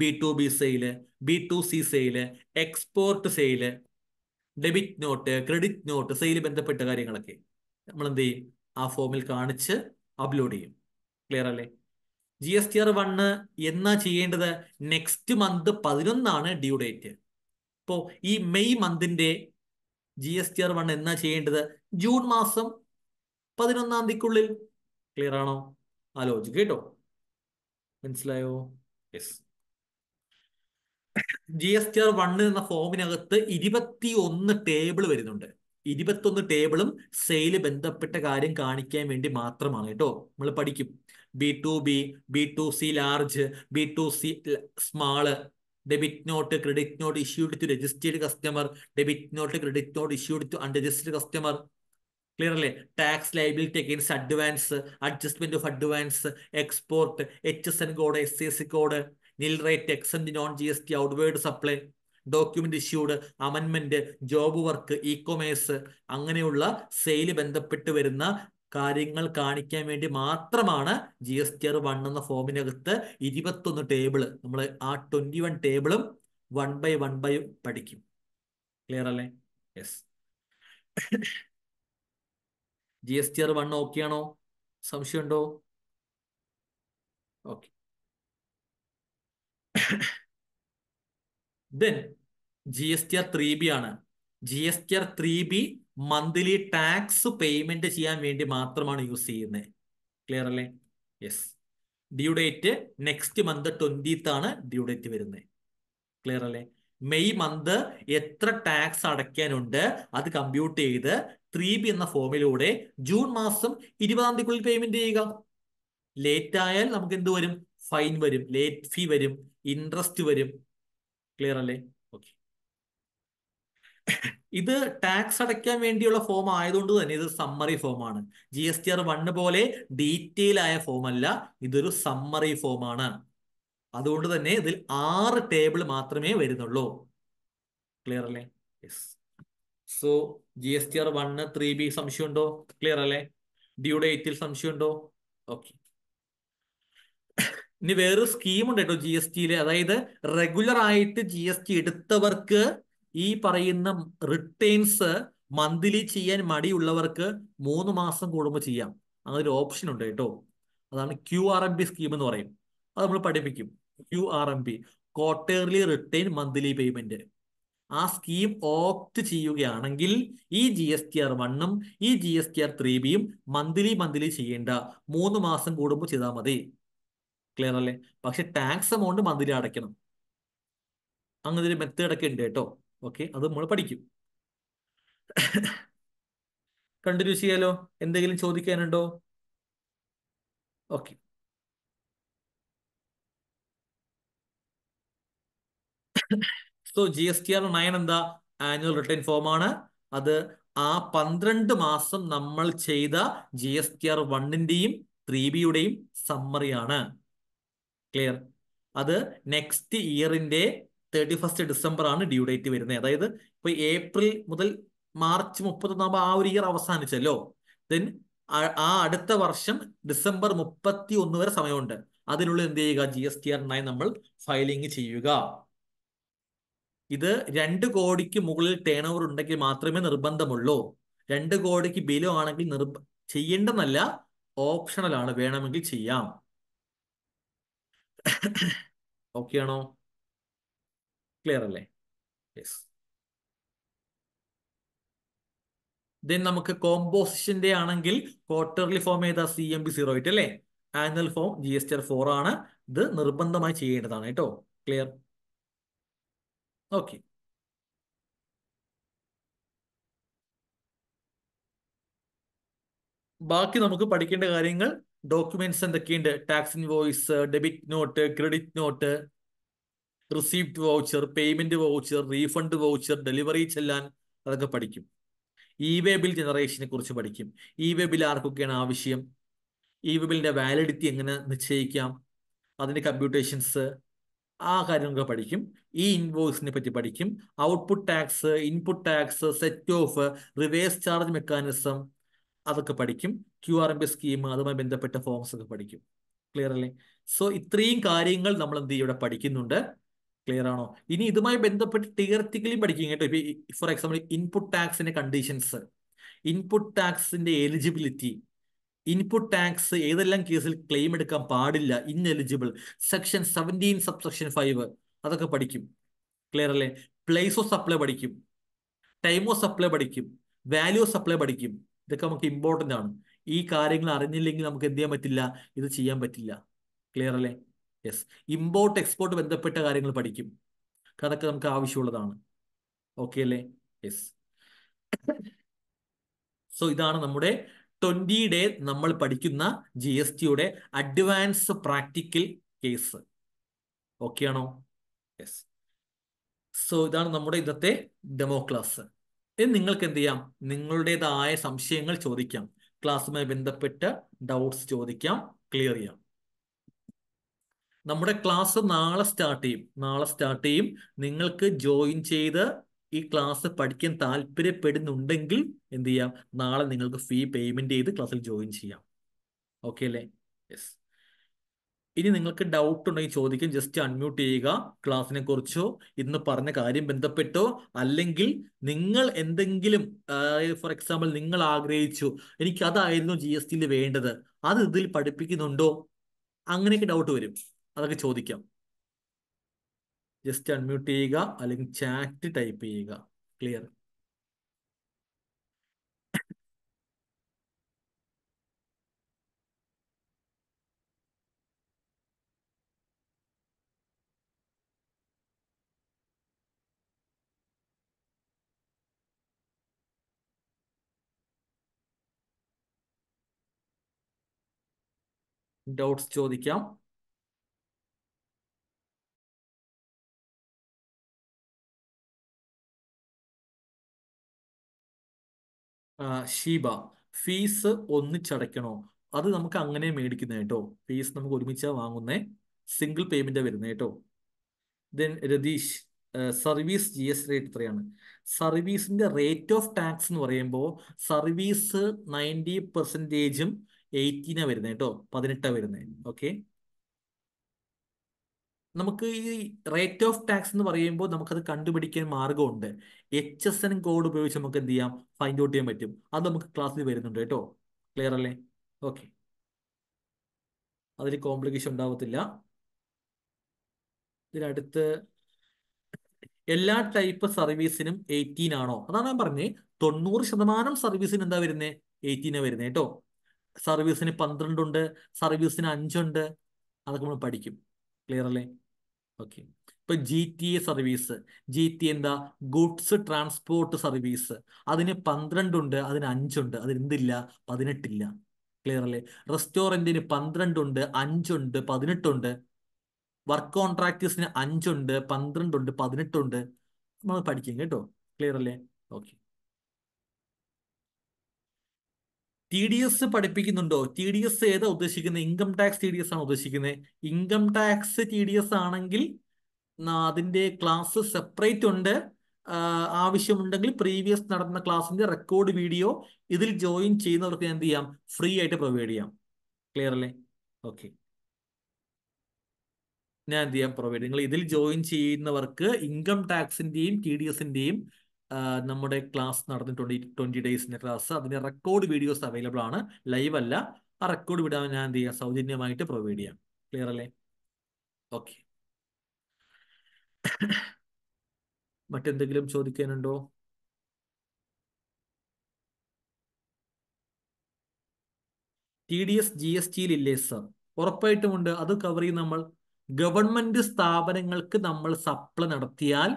B to B sale B to C sale export sale debit note credit note sale ബന്ധപ്പെട്ട കാര്യങ്ങളൊക്കെ നമ്മൾ എന്ത് ചെയ്യും ആ ഫോമിൽ കാണിച്ച് അപ്ലോഡ് ചെയ്യും ക്ലിയർ അല്ലേ G S T R one എന്നാ ചെയ്യേണ്ടത് നെക്സ്റ്റ് മന്ത് പതിനൊന്നാണ് ഡ്യൂ ഡേറ്റ് ഇപ്പോൾ ഈ മെയ് മന്തിന്റെ G S T R one എന്നാ ചെയ്യേണ്ടത് ജൂൺ മാസം പതിനൊന്നാം തീയതിക്കുള്ളിൽ ക്ലിയർ ആണോ ആലോചിക്കുക കേട്ടോ മനസ്സിലായോ yes G S T R one എന്ന ഫോമിനകത്ത് ഇരുപത്തി ഒന്ന് ടേബിൾ വരുന്നുണ്ട് ഇരുപത്തൊന്ന് ടേബിളും സെയിൽ ബന്ധപ്പെട്ട കാര്യം കാണിക്കാൻ വേണ്ടി മാത്രമാണ് കേട്ടോ നമ്മൾ പഠിക്കും B to B B to C large B to C small debit note credit note issued to registered customer debit note credit note issued to unregistered customer clear അല്ലേ tax liability against advance adjustment of advance export H S N code S C S C code nil rate exempt non G S T outward supply document issued അമൻമെന്റ് job work E commerce അങ്ങനെയുള്ള sale ബന്ധപ്പെട്ട് വരുന്ന കാര്യങ്ങൾ കാണിക്കാൻ വേണ്ടി മാത്രമാണ് G S T R one എന്ന ഫോമിനകത്ത് ഇരുപത്തൊന്ന് ടേബിള് നമ്മൾ ആ ട്വന്റി വൺ ടേബിളും വൺ ബൈ വൺ ബൈ പഠിക്കും ക്ലിയർ അല്ലേ yes G S T R one okay ആണോ സംശയമുണ്ടോ okay then G S T R three B ആണ് G S T R three B monthly tax payment ചെയ്യാൻ വേണ്ടി മാത്രമാണ് use ചെയ്യുന്നത് ക്ലിയർ അല്ലേ yes due date next month twentieth ആണ് due date വരുന്നത് ക്ലിയർ അല്ലേ മെയ് മന്ത് എത്ര ടാക്സ് അടയ്ക്കാനുണ്ട് അത് കമ്പ്യൂട്ട് ചെയ്ത് ത്രീ ബി എന്ന ഫോമിലൂടെ ജൂൺ മാസം ഇരുപതാം തീയതിക്കുള്ളിൽ പേയ്മെന്റ് ചെയ്യുക ലേറ്റ് ആയാൽ നമുക്ക് എന്ത് വരും ഫൈൻ വരും ലേറ്റ് ഫീ വരും ഇൻട്രസ്റ്റ് വരും ക്ലിയർ അല്ലേ ഇത് ടാക്സ് അടയ്ക്കാൻ വേണ്ടിയുള്ള ഫോം ആയതുകൊണ്ട് തന്നെ ഇത് സമ്മറി ഫോമാണ് G S T R one പോലെ ഡീറ്റെയിൽ ആയ ഫോം അല്ല ഇതൊരു സമ്മറി ഫോമാണ് അതുകൊണ്ട് തന്നെ ഇതിൽ ആറ് ടേബിൾ മാത്രമേ വരുന്നുള്ളൂ ക്ലിയർ അല്ലേ yes so G S T R one three B സംശയമുണ്ടോ ക്ലിയർ അല്ലേ ഡ്യൂ ഡേറ്റിൽ സംശയമുണ്ടോ ഓക്കെ ഇനി വേറൊരു സ്കീം ഉണ്ട് കേട്ടോ ജി എസ് ടിയിൽ അതായത് റെഗുലർ ആയിട്ട് ജി എസ് ടി എടുത്തവർക്ക് ഈ പറയുന്ന റിട്ടേൺസ് മന്ത്ലി ചെയ്യാൻ മടിയുള്ളവർക്ക് മൂന്ന് മാസം കൂടുമ്പോൾ ചെയ്യാം അങ്ങനെ ഒരു ഓപ്ഷൻ ഉണ്ട് കേട്ടോ അതാണ് Q R M P scheme എന്ന് പറയും അത് നമ്മൾ പഠിപ്പിക്കും Q R M P quarterly return monthly payment ആ സ്കീം ഓപ്റ്റ് ചെയ്യുകയാണെങ്കിൽ ഈ ജി എസ് ടി ആർ വണ്ണും ഈ G S T R three ബിയും മന്ത്ലി മന്ത്ലി ചെയ്യേണ്ട മൂന്ന് മാസം കൂടുമ്പോൾ ചെയ്താൽ മതി ക്ലിയർ അല്ലേ പക്ഷെ ടാക്സ് എമൗണ്ട് മന്ത്ലി അടയ്ക്കണം അങ്ങനെ ഒരു മെത്തേഡൊക്കെ ഉണ്ട് കേട്ടോ ഓക്കെ അത് നമ്മൾ പഠിക്കും കണ്ടിന്യൂ ചെയ്യാലോ എന്തെങ്കിലും ചോദിക്കാനുണ്ടോ okay so G S T R nine എന്താ ആനുവൽ റിട്ടേൺ ഫോം ആണ് അത് ആ പന്ത്രണ്ട് മാസം നമ്മൾ ചെയ്ത ജി എസ് ടി ആർ വണ്ണിന്റെയും ത്രീ ബിയുടെയും സമ്മറിയാണ് ക്ലിയർ അത് നെക്സ്റ്റ് ഇയറിന്റെ തേർട്ടി ഫസ്റ്റ് ഡിസംബർ ആണ് ഡ്യൂ ഡേറ്റ് വരുന്നത് അതായത് ഇപ്പൊ ഏപ്രിൽ മുതൽ മാർച്ച് മുപ്പത്തൊന്നാകുമ്പോൾ ആ ഒരു ഇയർ അവസാനിച്ചല്ലോ ദെൻ ആ അടുത്ത വർഷം ഡിസംബർ മുപ്പത്തി ഒന്ന് വരെ സമയമുണ്ട് അതിനുള്ളിൽ എന്ത് ചെയ്യുക ജി എസ് ടി ആറിനായി നമ്മൾ ഫയലിംഗ് ചെയ്യുക ഇത് രണ്ട് കോടിക്ക് മുകളിൽ ടേൺ ഓവർ ഉണ്ടെങ്കിൽ മാത്രമേ നിർബന്ധമുള്ളൂ രണ്ട് കോടിക്ക് ബിലോ ആണെങ്കിൽ നിർബ ചെയ്യേണ്ടെന്നല്ല ഓപ്ഷണൽ ആണ് വേണമെങ്കിൽ ചെയ്യാം ഓക്കെ ആണോ ക്ലിയർ അല്ലേ യെസ് ദെൻ നമുക്ക് കോമ്പോസിഷന്റെ ആണെങ്കിൽ ക്വാർട്ടർലി ഫോം ഏതാ സി എം ബി സീറോ ആയിട്ട് അല്ലേ annual form G S T R four ആണ് ഇത് നിർബന്ധമായി ചെയ്യേണ്ടതാണ് കേട്ടോ ക്ലിയർ ഓക്കെ ബാക്കി നമുക്ക് പഠിക്കേണ്ട കാര്യങ്ങൾ ഡോക്യുമെന്റ്സ് എന്തൊക്കെയുണ്ട് tax invoice debit note credit note receipt voucher payment voucher refund voucher delivery challan അതൊക്കെ പഠിക്കും ഇ വേ ബിൽ ജനറേഷനെ കുറിച്ച് പഠിക്കും ഇ വേ ബിൽ ആർക്കൊക്കെയാണ് ആവശ്യം ഇ വേ ബില്ലിന്റെ വാലിഡിറ്റി എങ്ങനെ നിശ്ചയിക്കാം അതിന്റെ കമ്പ്യൂട്ടേഷൻസ് ആ കാര്യങ്ങളൊക്കെ പഠിക്കും ഈ ഇൻവോയ്സിനെ പറ്റി പഠിക്കും output tax input tax set off reverse charge mechanism അതൊക്കെ പഠിക്കും Q R M P scheme അതുമായി ബന്ധപ്പെട്ട ഫോംസ് ഒക്കെ പഠിക്കും ക്ലിയർ അല്ലേ സോ ഇത്രയും കാര്യങ്ങൾ നമ്മൾ എന്ത് ഇവിടെ പഠിക്കുന്നുണ്ട് ക്ലിയർ ആണോ ഇനി ഇതുമായി ബന്ധപ്പെട്ട് തിയററ്റിക്കലി പഠിക്കും കേട്ടോ ഇപ്പൊ ഫോർ എക്സാമ്പിൾ ഇൻപുട്ട് ടാക്സിന്റെ കണ്ടീഷൻസ് ഇൻപുട്ട് ടാക്സിന്റെ എലിജിബിലിറ്റി ഇൻപുട്ട് ടാക്സ് ഏതെല്ലാം കേസിൽ ക്ലെയിം എടുക്കാൻ പാടില്ല ineligible section seventeen sub section five അതൊക്കെ പഠിക്കും ക്ലിയർ അല്ലേ പ്ലേസ് ഓഫ് സപ്ലൈ പഠിക്കും ടൈം ഓഫ് സപ്ലൈ പഠിക്കും വാല്യൂ ഓഫ് സപ്ലൈ പഠിക്കും ഇതൊക്കെ നമുക്ക് ഇമ്പോർട്ടൻ്റ് ആണ് ഈ കാര്യങ്ങൾ അറിഞ്ഞില്ലെങ്കിൽ നമുക്ക് എന്ത് ചെയ്യാൻ പറ്റില്ല ഇത് ചെയ്യാൻ പറ്റില്ല ക്ലിയർ അല്ലേ യെസ് ഇമ്പോർട്ട് എക്സ്പോർട്ട് ബന്ധപ്പെട്ട കാര്യങ്ങൾ പഠിക്കും അതൊക്കെ നമുക്ക് ആവശ്യമുള്ളതാണ് ഓക്കെ അല്ലേ യെസ് സോ ഇതാണ് നമ്മുടെ ട്വന്റി ഡേ നമ്മൾ പഠിക്കുന്ന ജി എസ് ടിയുടെ അഡ്വാൻസ് പ്രാക്ടിക്കൽ കേസ് ഓക്കെ ആണോ യെസ് സോ ഇതാണ് നമ്മുടെ ഇന്നത്തെ ഡെമോ ക്ലാസ് ഇത് നിങ്ങൾക്ക് എന്ത് ചെയ്യാം നിങ്ങളുടേതായ സംശയങ്ങൾ ചോദിക്കാം ക്ലാസ്സുമായി ബന്ധപ്പെട്ട് ഡൗട്ട്സ് ചോദിക്കാം ക്ലിയർ ചെയ്യാം നമ്മുടെ ക്ലാസ് നാളെ സ്റ്റാർട്ട് ചെയ്യും നാളെ സ്റ്റാർട്ട് ചെയ്യും നിങ്ങൾക്ക് ജോയിൻ ചെയ്ത് ഈ ക്ലാസ് പഠിക്കാൻ താല്പര്യപ്പെടുന്നുണ്ടെങ്കിൽ എന്ത് ചെയ്യാം നാളെ നിങ്ങൾക്ക് ഫീ പേയ്മെന്റ് ചെയ്ത് ക്ലാസ്സിൽ ജോയിൻ ചെയ്യാം ഓക്കെ അല്ലേ യെസ് ഇനി നിങ്ങൾക്ക് ഡൗട്ട് ഉണ്ടെങ്കിൽ ചോദിക്കും ജസ്റ്റ് അൺമ്യൂട്ട് ചെയ്യുക ക്ലാസ്സിനെ കുറിച്ചോ ഇന്ന് പറഞ്ഞ കാര്യം ബന്ധപ്പെട്ടോ അല്ലെങ്കിൽ നിങ്ങൾ എന്തെങ്കിലും ഫോർ എക്സാമ്പിൾ നിങ്ങൾ ആഗ്രഹിച്ചു എനിക്ക് അതായിരുന്നു ജി എസ് ടിയിൽ വേണ്ടത് അത് ഇതിൽ പഠിപ്പിക്കുന്നുണ്ടോ അങ്ങനെയൊക്കെ ഡൗട്ട് വരും അതൊക്കെ ചോദിക്കാം ജസ്റ്റ് അൺമ്യൂട്ട് ചെയ്യുക അല്ലെങ്കിൽ ചാറ്റ് ടൈപ്പ് ചെയ്യുക ക്ലിയർ ഡൗട്ട്സ് ചോദിക്കാം ഷീബ ഫീസ് ഒന്നിച്ചടയ്ക്കണോ അത് നമുക്ക് അങ്ങനെ മേടിക്കുന്ന കേട്ടോ ഫീസ് നമുക്ക് ഒരുമിച്ചാ വാങ്ങുന്നേ സിംഗിൾ പേയ്മെന്റാ വരുന്നത് കേട്ടോ then Ratheesh service G S rate എത്രയാണ് സർവീസിന്റെ റേറ്റ് ഓഫ് ടാക്സ് എന്ന് പറയുമ്പോൾ സർവീസ് നയൻറ്റി പെർസെൻറ്റേജും എയ്റ്റീനാണ് വരുന്നത് കേട്ടോ പതിനെട്ടാണ് വരുന്നത് ഓക്കെ നമുക്ക് ഈ റേറ്റ് ഓഫ് ടാക്സ് എന്ന് പറയുമ്പോൾ നമുക്കത് കണ്ടുപിടിക്കാൻ മാർഗമുണ്ട് എച്ച് എസ് എൻ കോഡ് ഉപയോഗിച്ച് നമുക്ക് എന്ത് ചെയ്യാം ഫൈൻഡ് ഔട്ട് ചെയ്യാൻ പറ്റും അത് നമുക്ക് ക്ലാസ്സിൽ വരുന്നുണ്ട് കേട്ടോ ക്ലിയർ അല്ലേ ഓക്കെ അതിൽ കോംപ്ലിക്കേഷൻ ഉണ്ടാവത്തില്ല ഇതിനടുത്ത് എല്ലാ ടൈപ്പ് സർവീസിനും എയ്റ്റീൻ ആണോ അതാണ് ഞാൻ പറഞ്ഞത് തൊണ്ണൂറ് ശതമാനം സർവീസിന് എന്താ വരുന്നത് എയ്റ്റീനാണ് വരുന്നത് കേട്ടോ സർവീസിന് പന്ത്രണ്ടുണ്ട് സർവീസിന് അഞ്ചുണ്ട് അതൊക്കെ നമ്മൾ പഠിക്കും ക്ലിയർ അല്ലേ ഓക്കെ ഇപ്പൊ G T A service G T എന്താ ഗുഡ്സ് ട്രാൻസ്പോർട്ട് സർവീസ് അതിന് പന്ത്രണ്ടുണ്ട് അതിന് അഞ്ചുണ്ട് അതിന് എന്തില്ല പതിനെട്ടില്ല ക്ലിയർ അല്ലേ റെസ്റ്റോറൻറ്റിന് പന്ത്രണ്ടുണ്ട് അഞ്ചുണ്ട് പതിനെട്ടുണ്ട് വർക്ക് കോൺട്രാക്ടേഴ്സിന് അഞ്ചുണ്ട് പന്ത്രണ്ടുണ്ട് പതിനെട്ടുണ്ട് നമ്മൾ പഠിക്കും കേട്ടോ ക്ലിയർ അല്ലേ ഓക്കെ ടി ഡി എസ് പഠിപ്പിക്കുന്നുണ്ടോ ടി ഡി എസ് ഏതാ ഉദ്ദേശിക്കുന്നത് income tax T D S ആണ് ഉദ്ദേശിക്കുന്നത് income tax T D S ആണെങ്കിൽ അതിന്റെ ക്ലാസ് സെപ്പറേറ്റ് ഉണ്ട് ആവശ്യമുണ്ടെങ്കിൽ പ്രീവിയസ് നടന്ന ക്ലാസ്സിന്റെ റെക്കോർഡ് വീഡിയോ ഇതിൽ ജോയിൻ ചെയ്യുന്നവർക്ക് എന്ത് ചെയ്യാം ഫ്രീ ആയിട്ട് പ്രൊവൈഡ് ചെയ്യാം ക്ലിയർ അല്ലേ ഓക്കെ ഞാൻ എന്ത് ചെയ്യാം പ്രൊവൈഡ് നിങ്ങൾ ഇതിൽ ജോയിൻ ചെയ്യുന്നവർക്ക് ഇൻകം ടാക്സിന്റെയും ടി ഡി എസിന്റെയും നമ്മുടെ ക്ലാസ് നടന്നിട്ടുണ്ട് ട്വന്റി ഡേയ്സിന്റെ ക്ലാസ് അതിന്റെ റെക്കോർഡ് വീഡിയോസ് അവൈലബിൾ ആണ് ലൈവ് അല്ല ആ റെക്കോർഡ് വിടാൻ ഞാൻ എന്ത് ചെയ്യാം സൗജന്യമായിട്ട് പ്രൊവൈഡ് ചെയ്യാം ക്ലിയർ അല്ലേ ഓക്കെ മറ്റെന്തെങ്കിലും ചോദിക്കാനുണ്ടോ T D S G S ഇല്ലേ സർ ഉറപ്പായിട്ടുമുണ്ട് അത് കവർ ചെയ്യും നമ്മൾ ഗവൺമെന്റ് സ്ഥാപനങ്ങൾക്ക് നമ്മൾ സപ്ലൈ നടത്തിയാൽ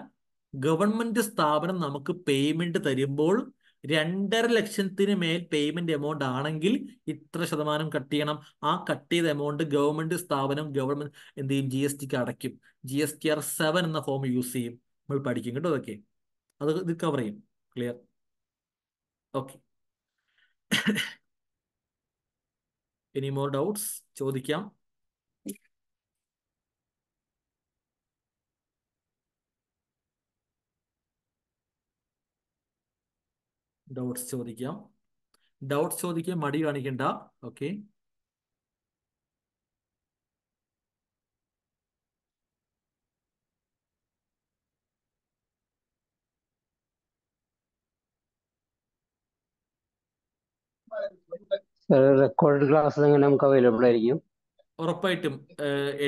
ഗവൺമെന്റ് സ്ഥാപനം നമുക്ക് പേയ്മെന്റ് തരുമ്പോൾ രണ്ടര ലക്ഷത്തിന് മേൽ പേയ്മെന്റ് എമൗണ്ട് ആണെങ്കിൽ ഇത്ര ശതമാനം കട്ട് ചെയ്യണം ആ കട്ട് ചെയ്ത എമൗണ്ട് ഗവൺമെന്റ് സ്ഥാപനം ഗവൺമെന്റ് എന്ത് ചെയ്യും ജി എസ് ടിക്ക് അടയ്ക്കും G S T R seven എന്ന ഫോം യൂസ് ചെയ്യും നമ്മൾ പഠിക്കും കേട്ടോ അതൊക്കെ അത് ഇത് കവർ ചെയ്യും clear okay any more doubts ചോദിക്കാം ഡൗട്ട്സ് ചോദിക്കാം ഡൗട്ട്സ് ചോദിക്കാൻ മടി കാണിക്കണ്ട ഓക്കെ റെക്കോർഡ് ക്ലാസ് എങ്ങനെ നമുക്ക് അവൈലബിൾ ആയിരിക്കും ഉറപ്പായിട്ടും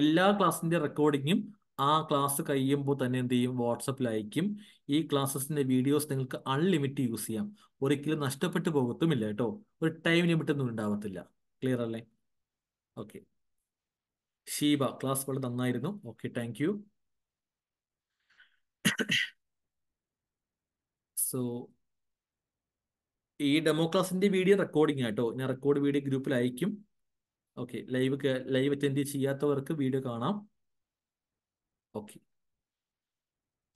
എല്ലാ ക്ലാസ്സിന്റെ റെക്കോർഡിങ്ങും ആ ക്ലാസ് കഴിയുമ്പോൾ തന്നെ എന്ത് ചെയ്യും വാട്സപ്പിൽ അയക്കും ഈ ക്ലാസ്സസിന്റെ വീഡിയോസ് നിങ്ങൾക്ക് അൺലിമിറ്റ് യൂസ് ചെയ്യാം ഒരിക്കലും നഷ്ടപ്പെട്ടു പോകത്തുമില്ല കേട്ടോ ഒരു ടൈം ലിമിറ്റ് ഒന്നും ഉണ്ടാവത്തില്ല ക്ലിയർ അല്ലേ ഓക്കെ ഷീബ ക്ലാസ് വളരെ നന്നായിരുന്നു ഓക്കെ താങ്ക് യു സോ ഈ ഡെമോ ക്ലാസ്സിന്റെ വീഡിയോ റെക്കോർഡിംഗ് ആട്ടോ ഞാൻ റെക്കോർഡ് വീഡിയോ ഗ്രൂപ്പിൽ അയക്കും ഓക്കെ ലൈവ് ലൈവ് അറ്റൻഡ് ചെയ്യാത്തവർക്ക് വീഡിയോ കാണാം ഓക്കെ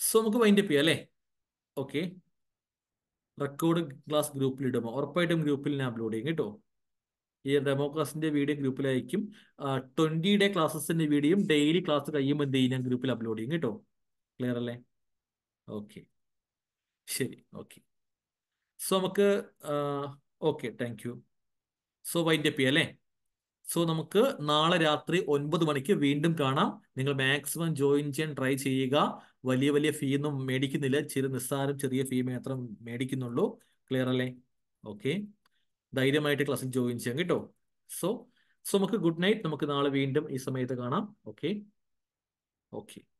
സോ നമുക്ക് മൈൻഡ് അപ്പ് ചെയ്യാം അല്ലേ ഓക്കെ റെക്കോർഡ് ക്ലാസ് ഗ്രൂപ്പിൽ ഇടുമ്പോൾ ഉറപ്പായിട്ടും ഗ്രൂപ്പിൽ ഞാൻ അപ്ലോഡ് ചെയ്യും കേട്ടോ ഈ ഡെമോ ക്ലാസിന്റെ വീഡിയോ ഗ്രൂപ്പിലായിരിക്കും ട്വന്റി ഡേ ക്ലാസ്സസിന്റെ വീഡിയോയും ഡെയിലി ക്ലാസ് കഴിയുമ്പോൾ എന്ത് ചെയ്യും ഞാൻ ഗ്രൂപ്പിൽ അപ്ലോഡ് ചെയ്യും കേട്ടോ ക്ലിയർ അല്ലേ ഓക്കെ ശരി ഓക്കെ സോ നമുക്ക് okay thank you so wind up ചെയ്യാം അല്ലേ സോ നമുക്ക് നാളെ രാത്രി ഒൻപത് മണിക്ക് വീണ്ടും കാണാം നിങ്ങൾ മാക്സിമം ജോയിൻ ചെയ്യാൻ ട്രൈ ചെയ്യുക വലിയ വലിയ ഫീ ഒന്നും മേടിക്കുന്നില്ല ചെറിയ നിസ്സാരം ചെറിയ ഫീ മാത്രം മേടിക്കുന്നുള്ളൂ ക്ലിയർ അല്ലേ ഓക്കെ ധൈര്യമായിട്ട് ക്ലാസ്സിൽ ജോയിൻ ചെയ്യാം കേട്ടോ സോ സോ നമുക്ക് ഗുഡ് നൈറ്റ് നമുക്ക് നാളെ വീണ്ടും ഈ സമയത്ത് കാണാം ഓക്കെ ഓക്കെ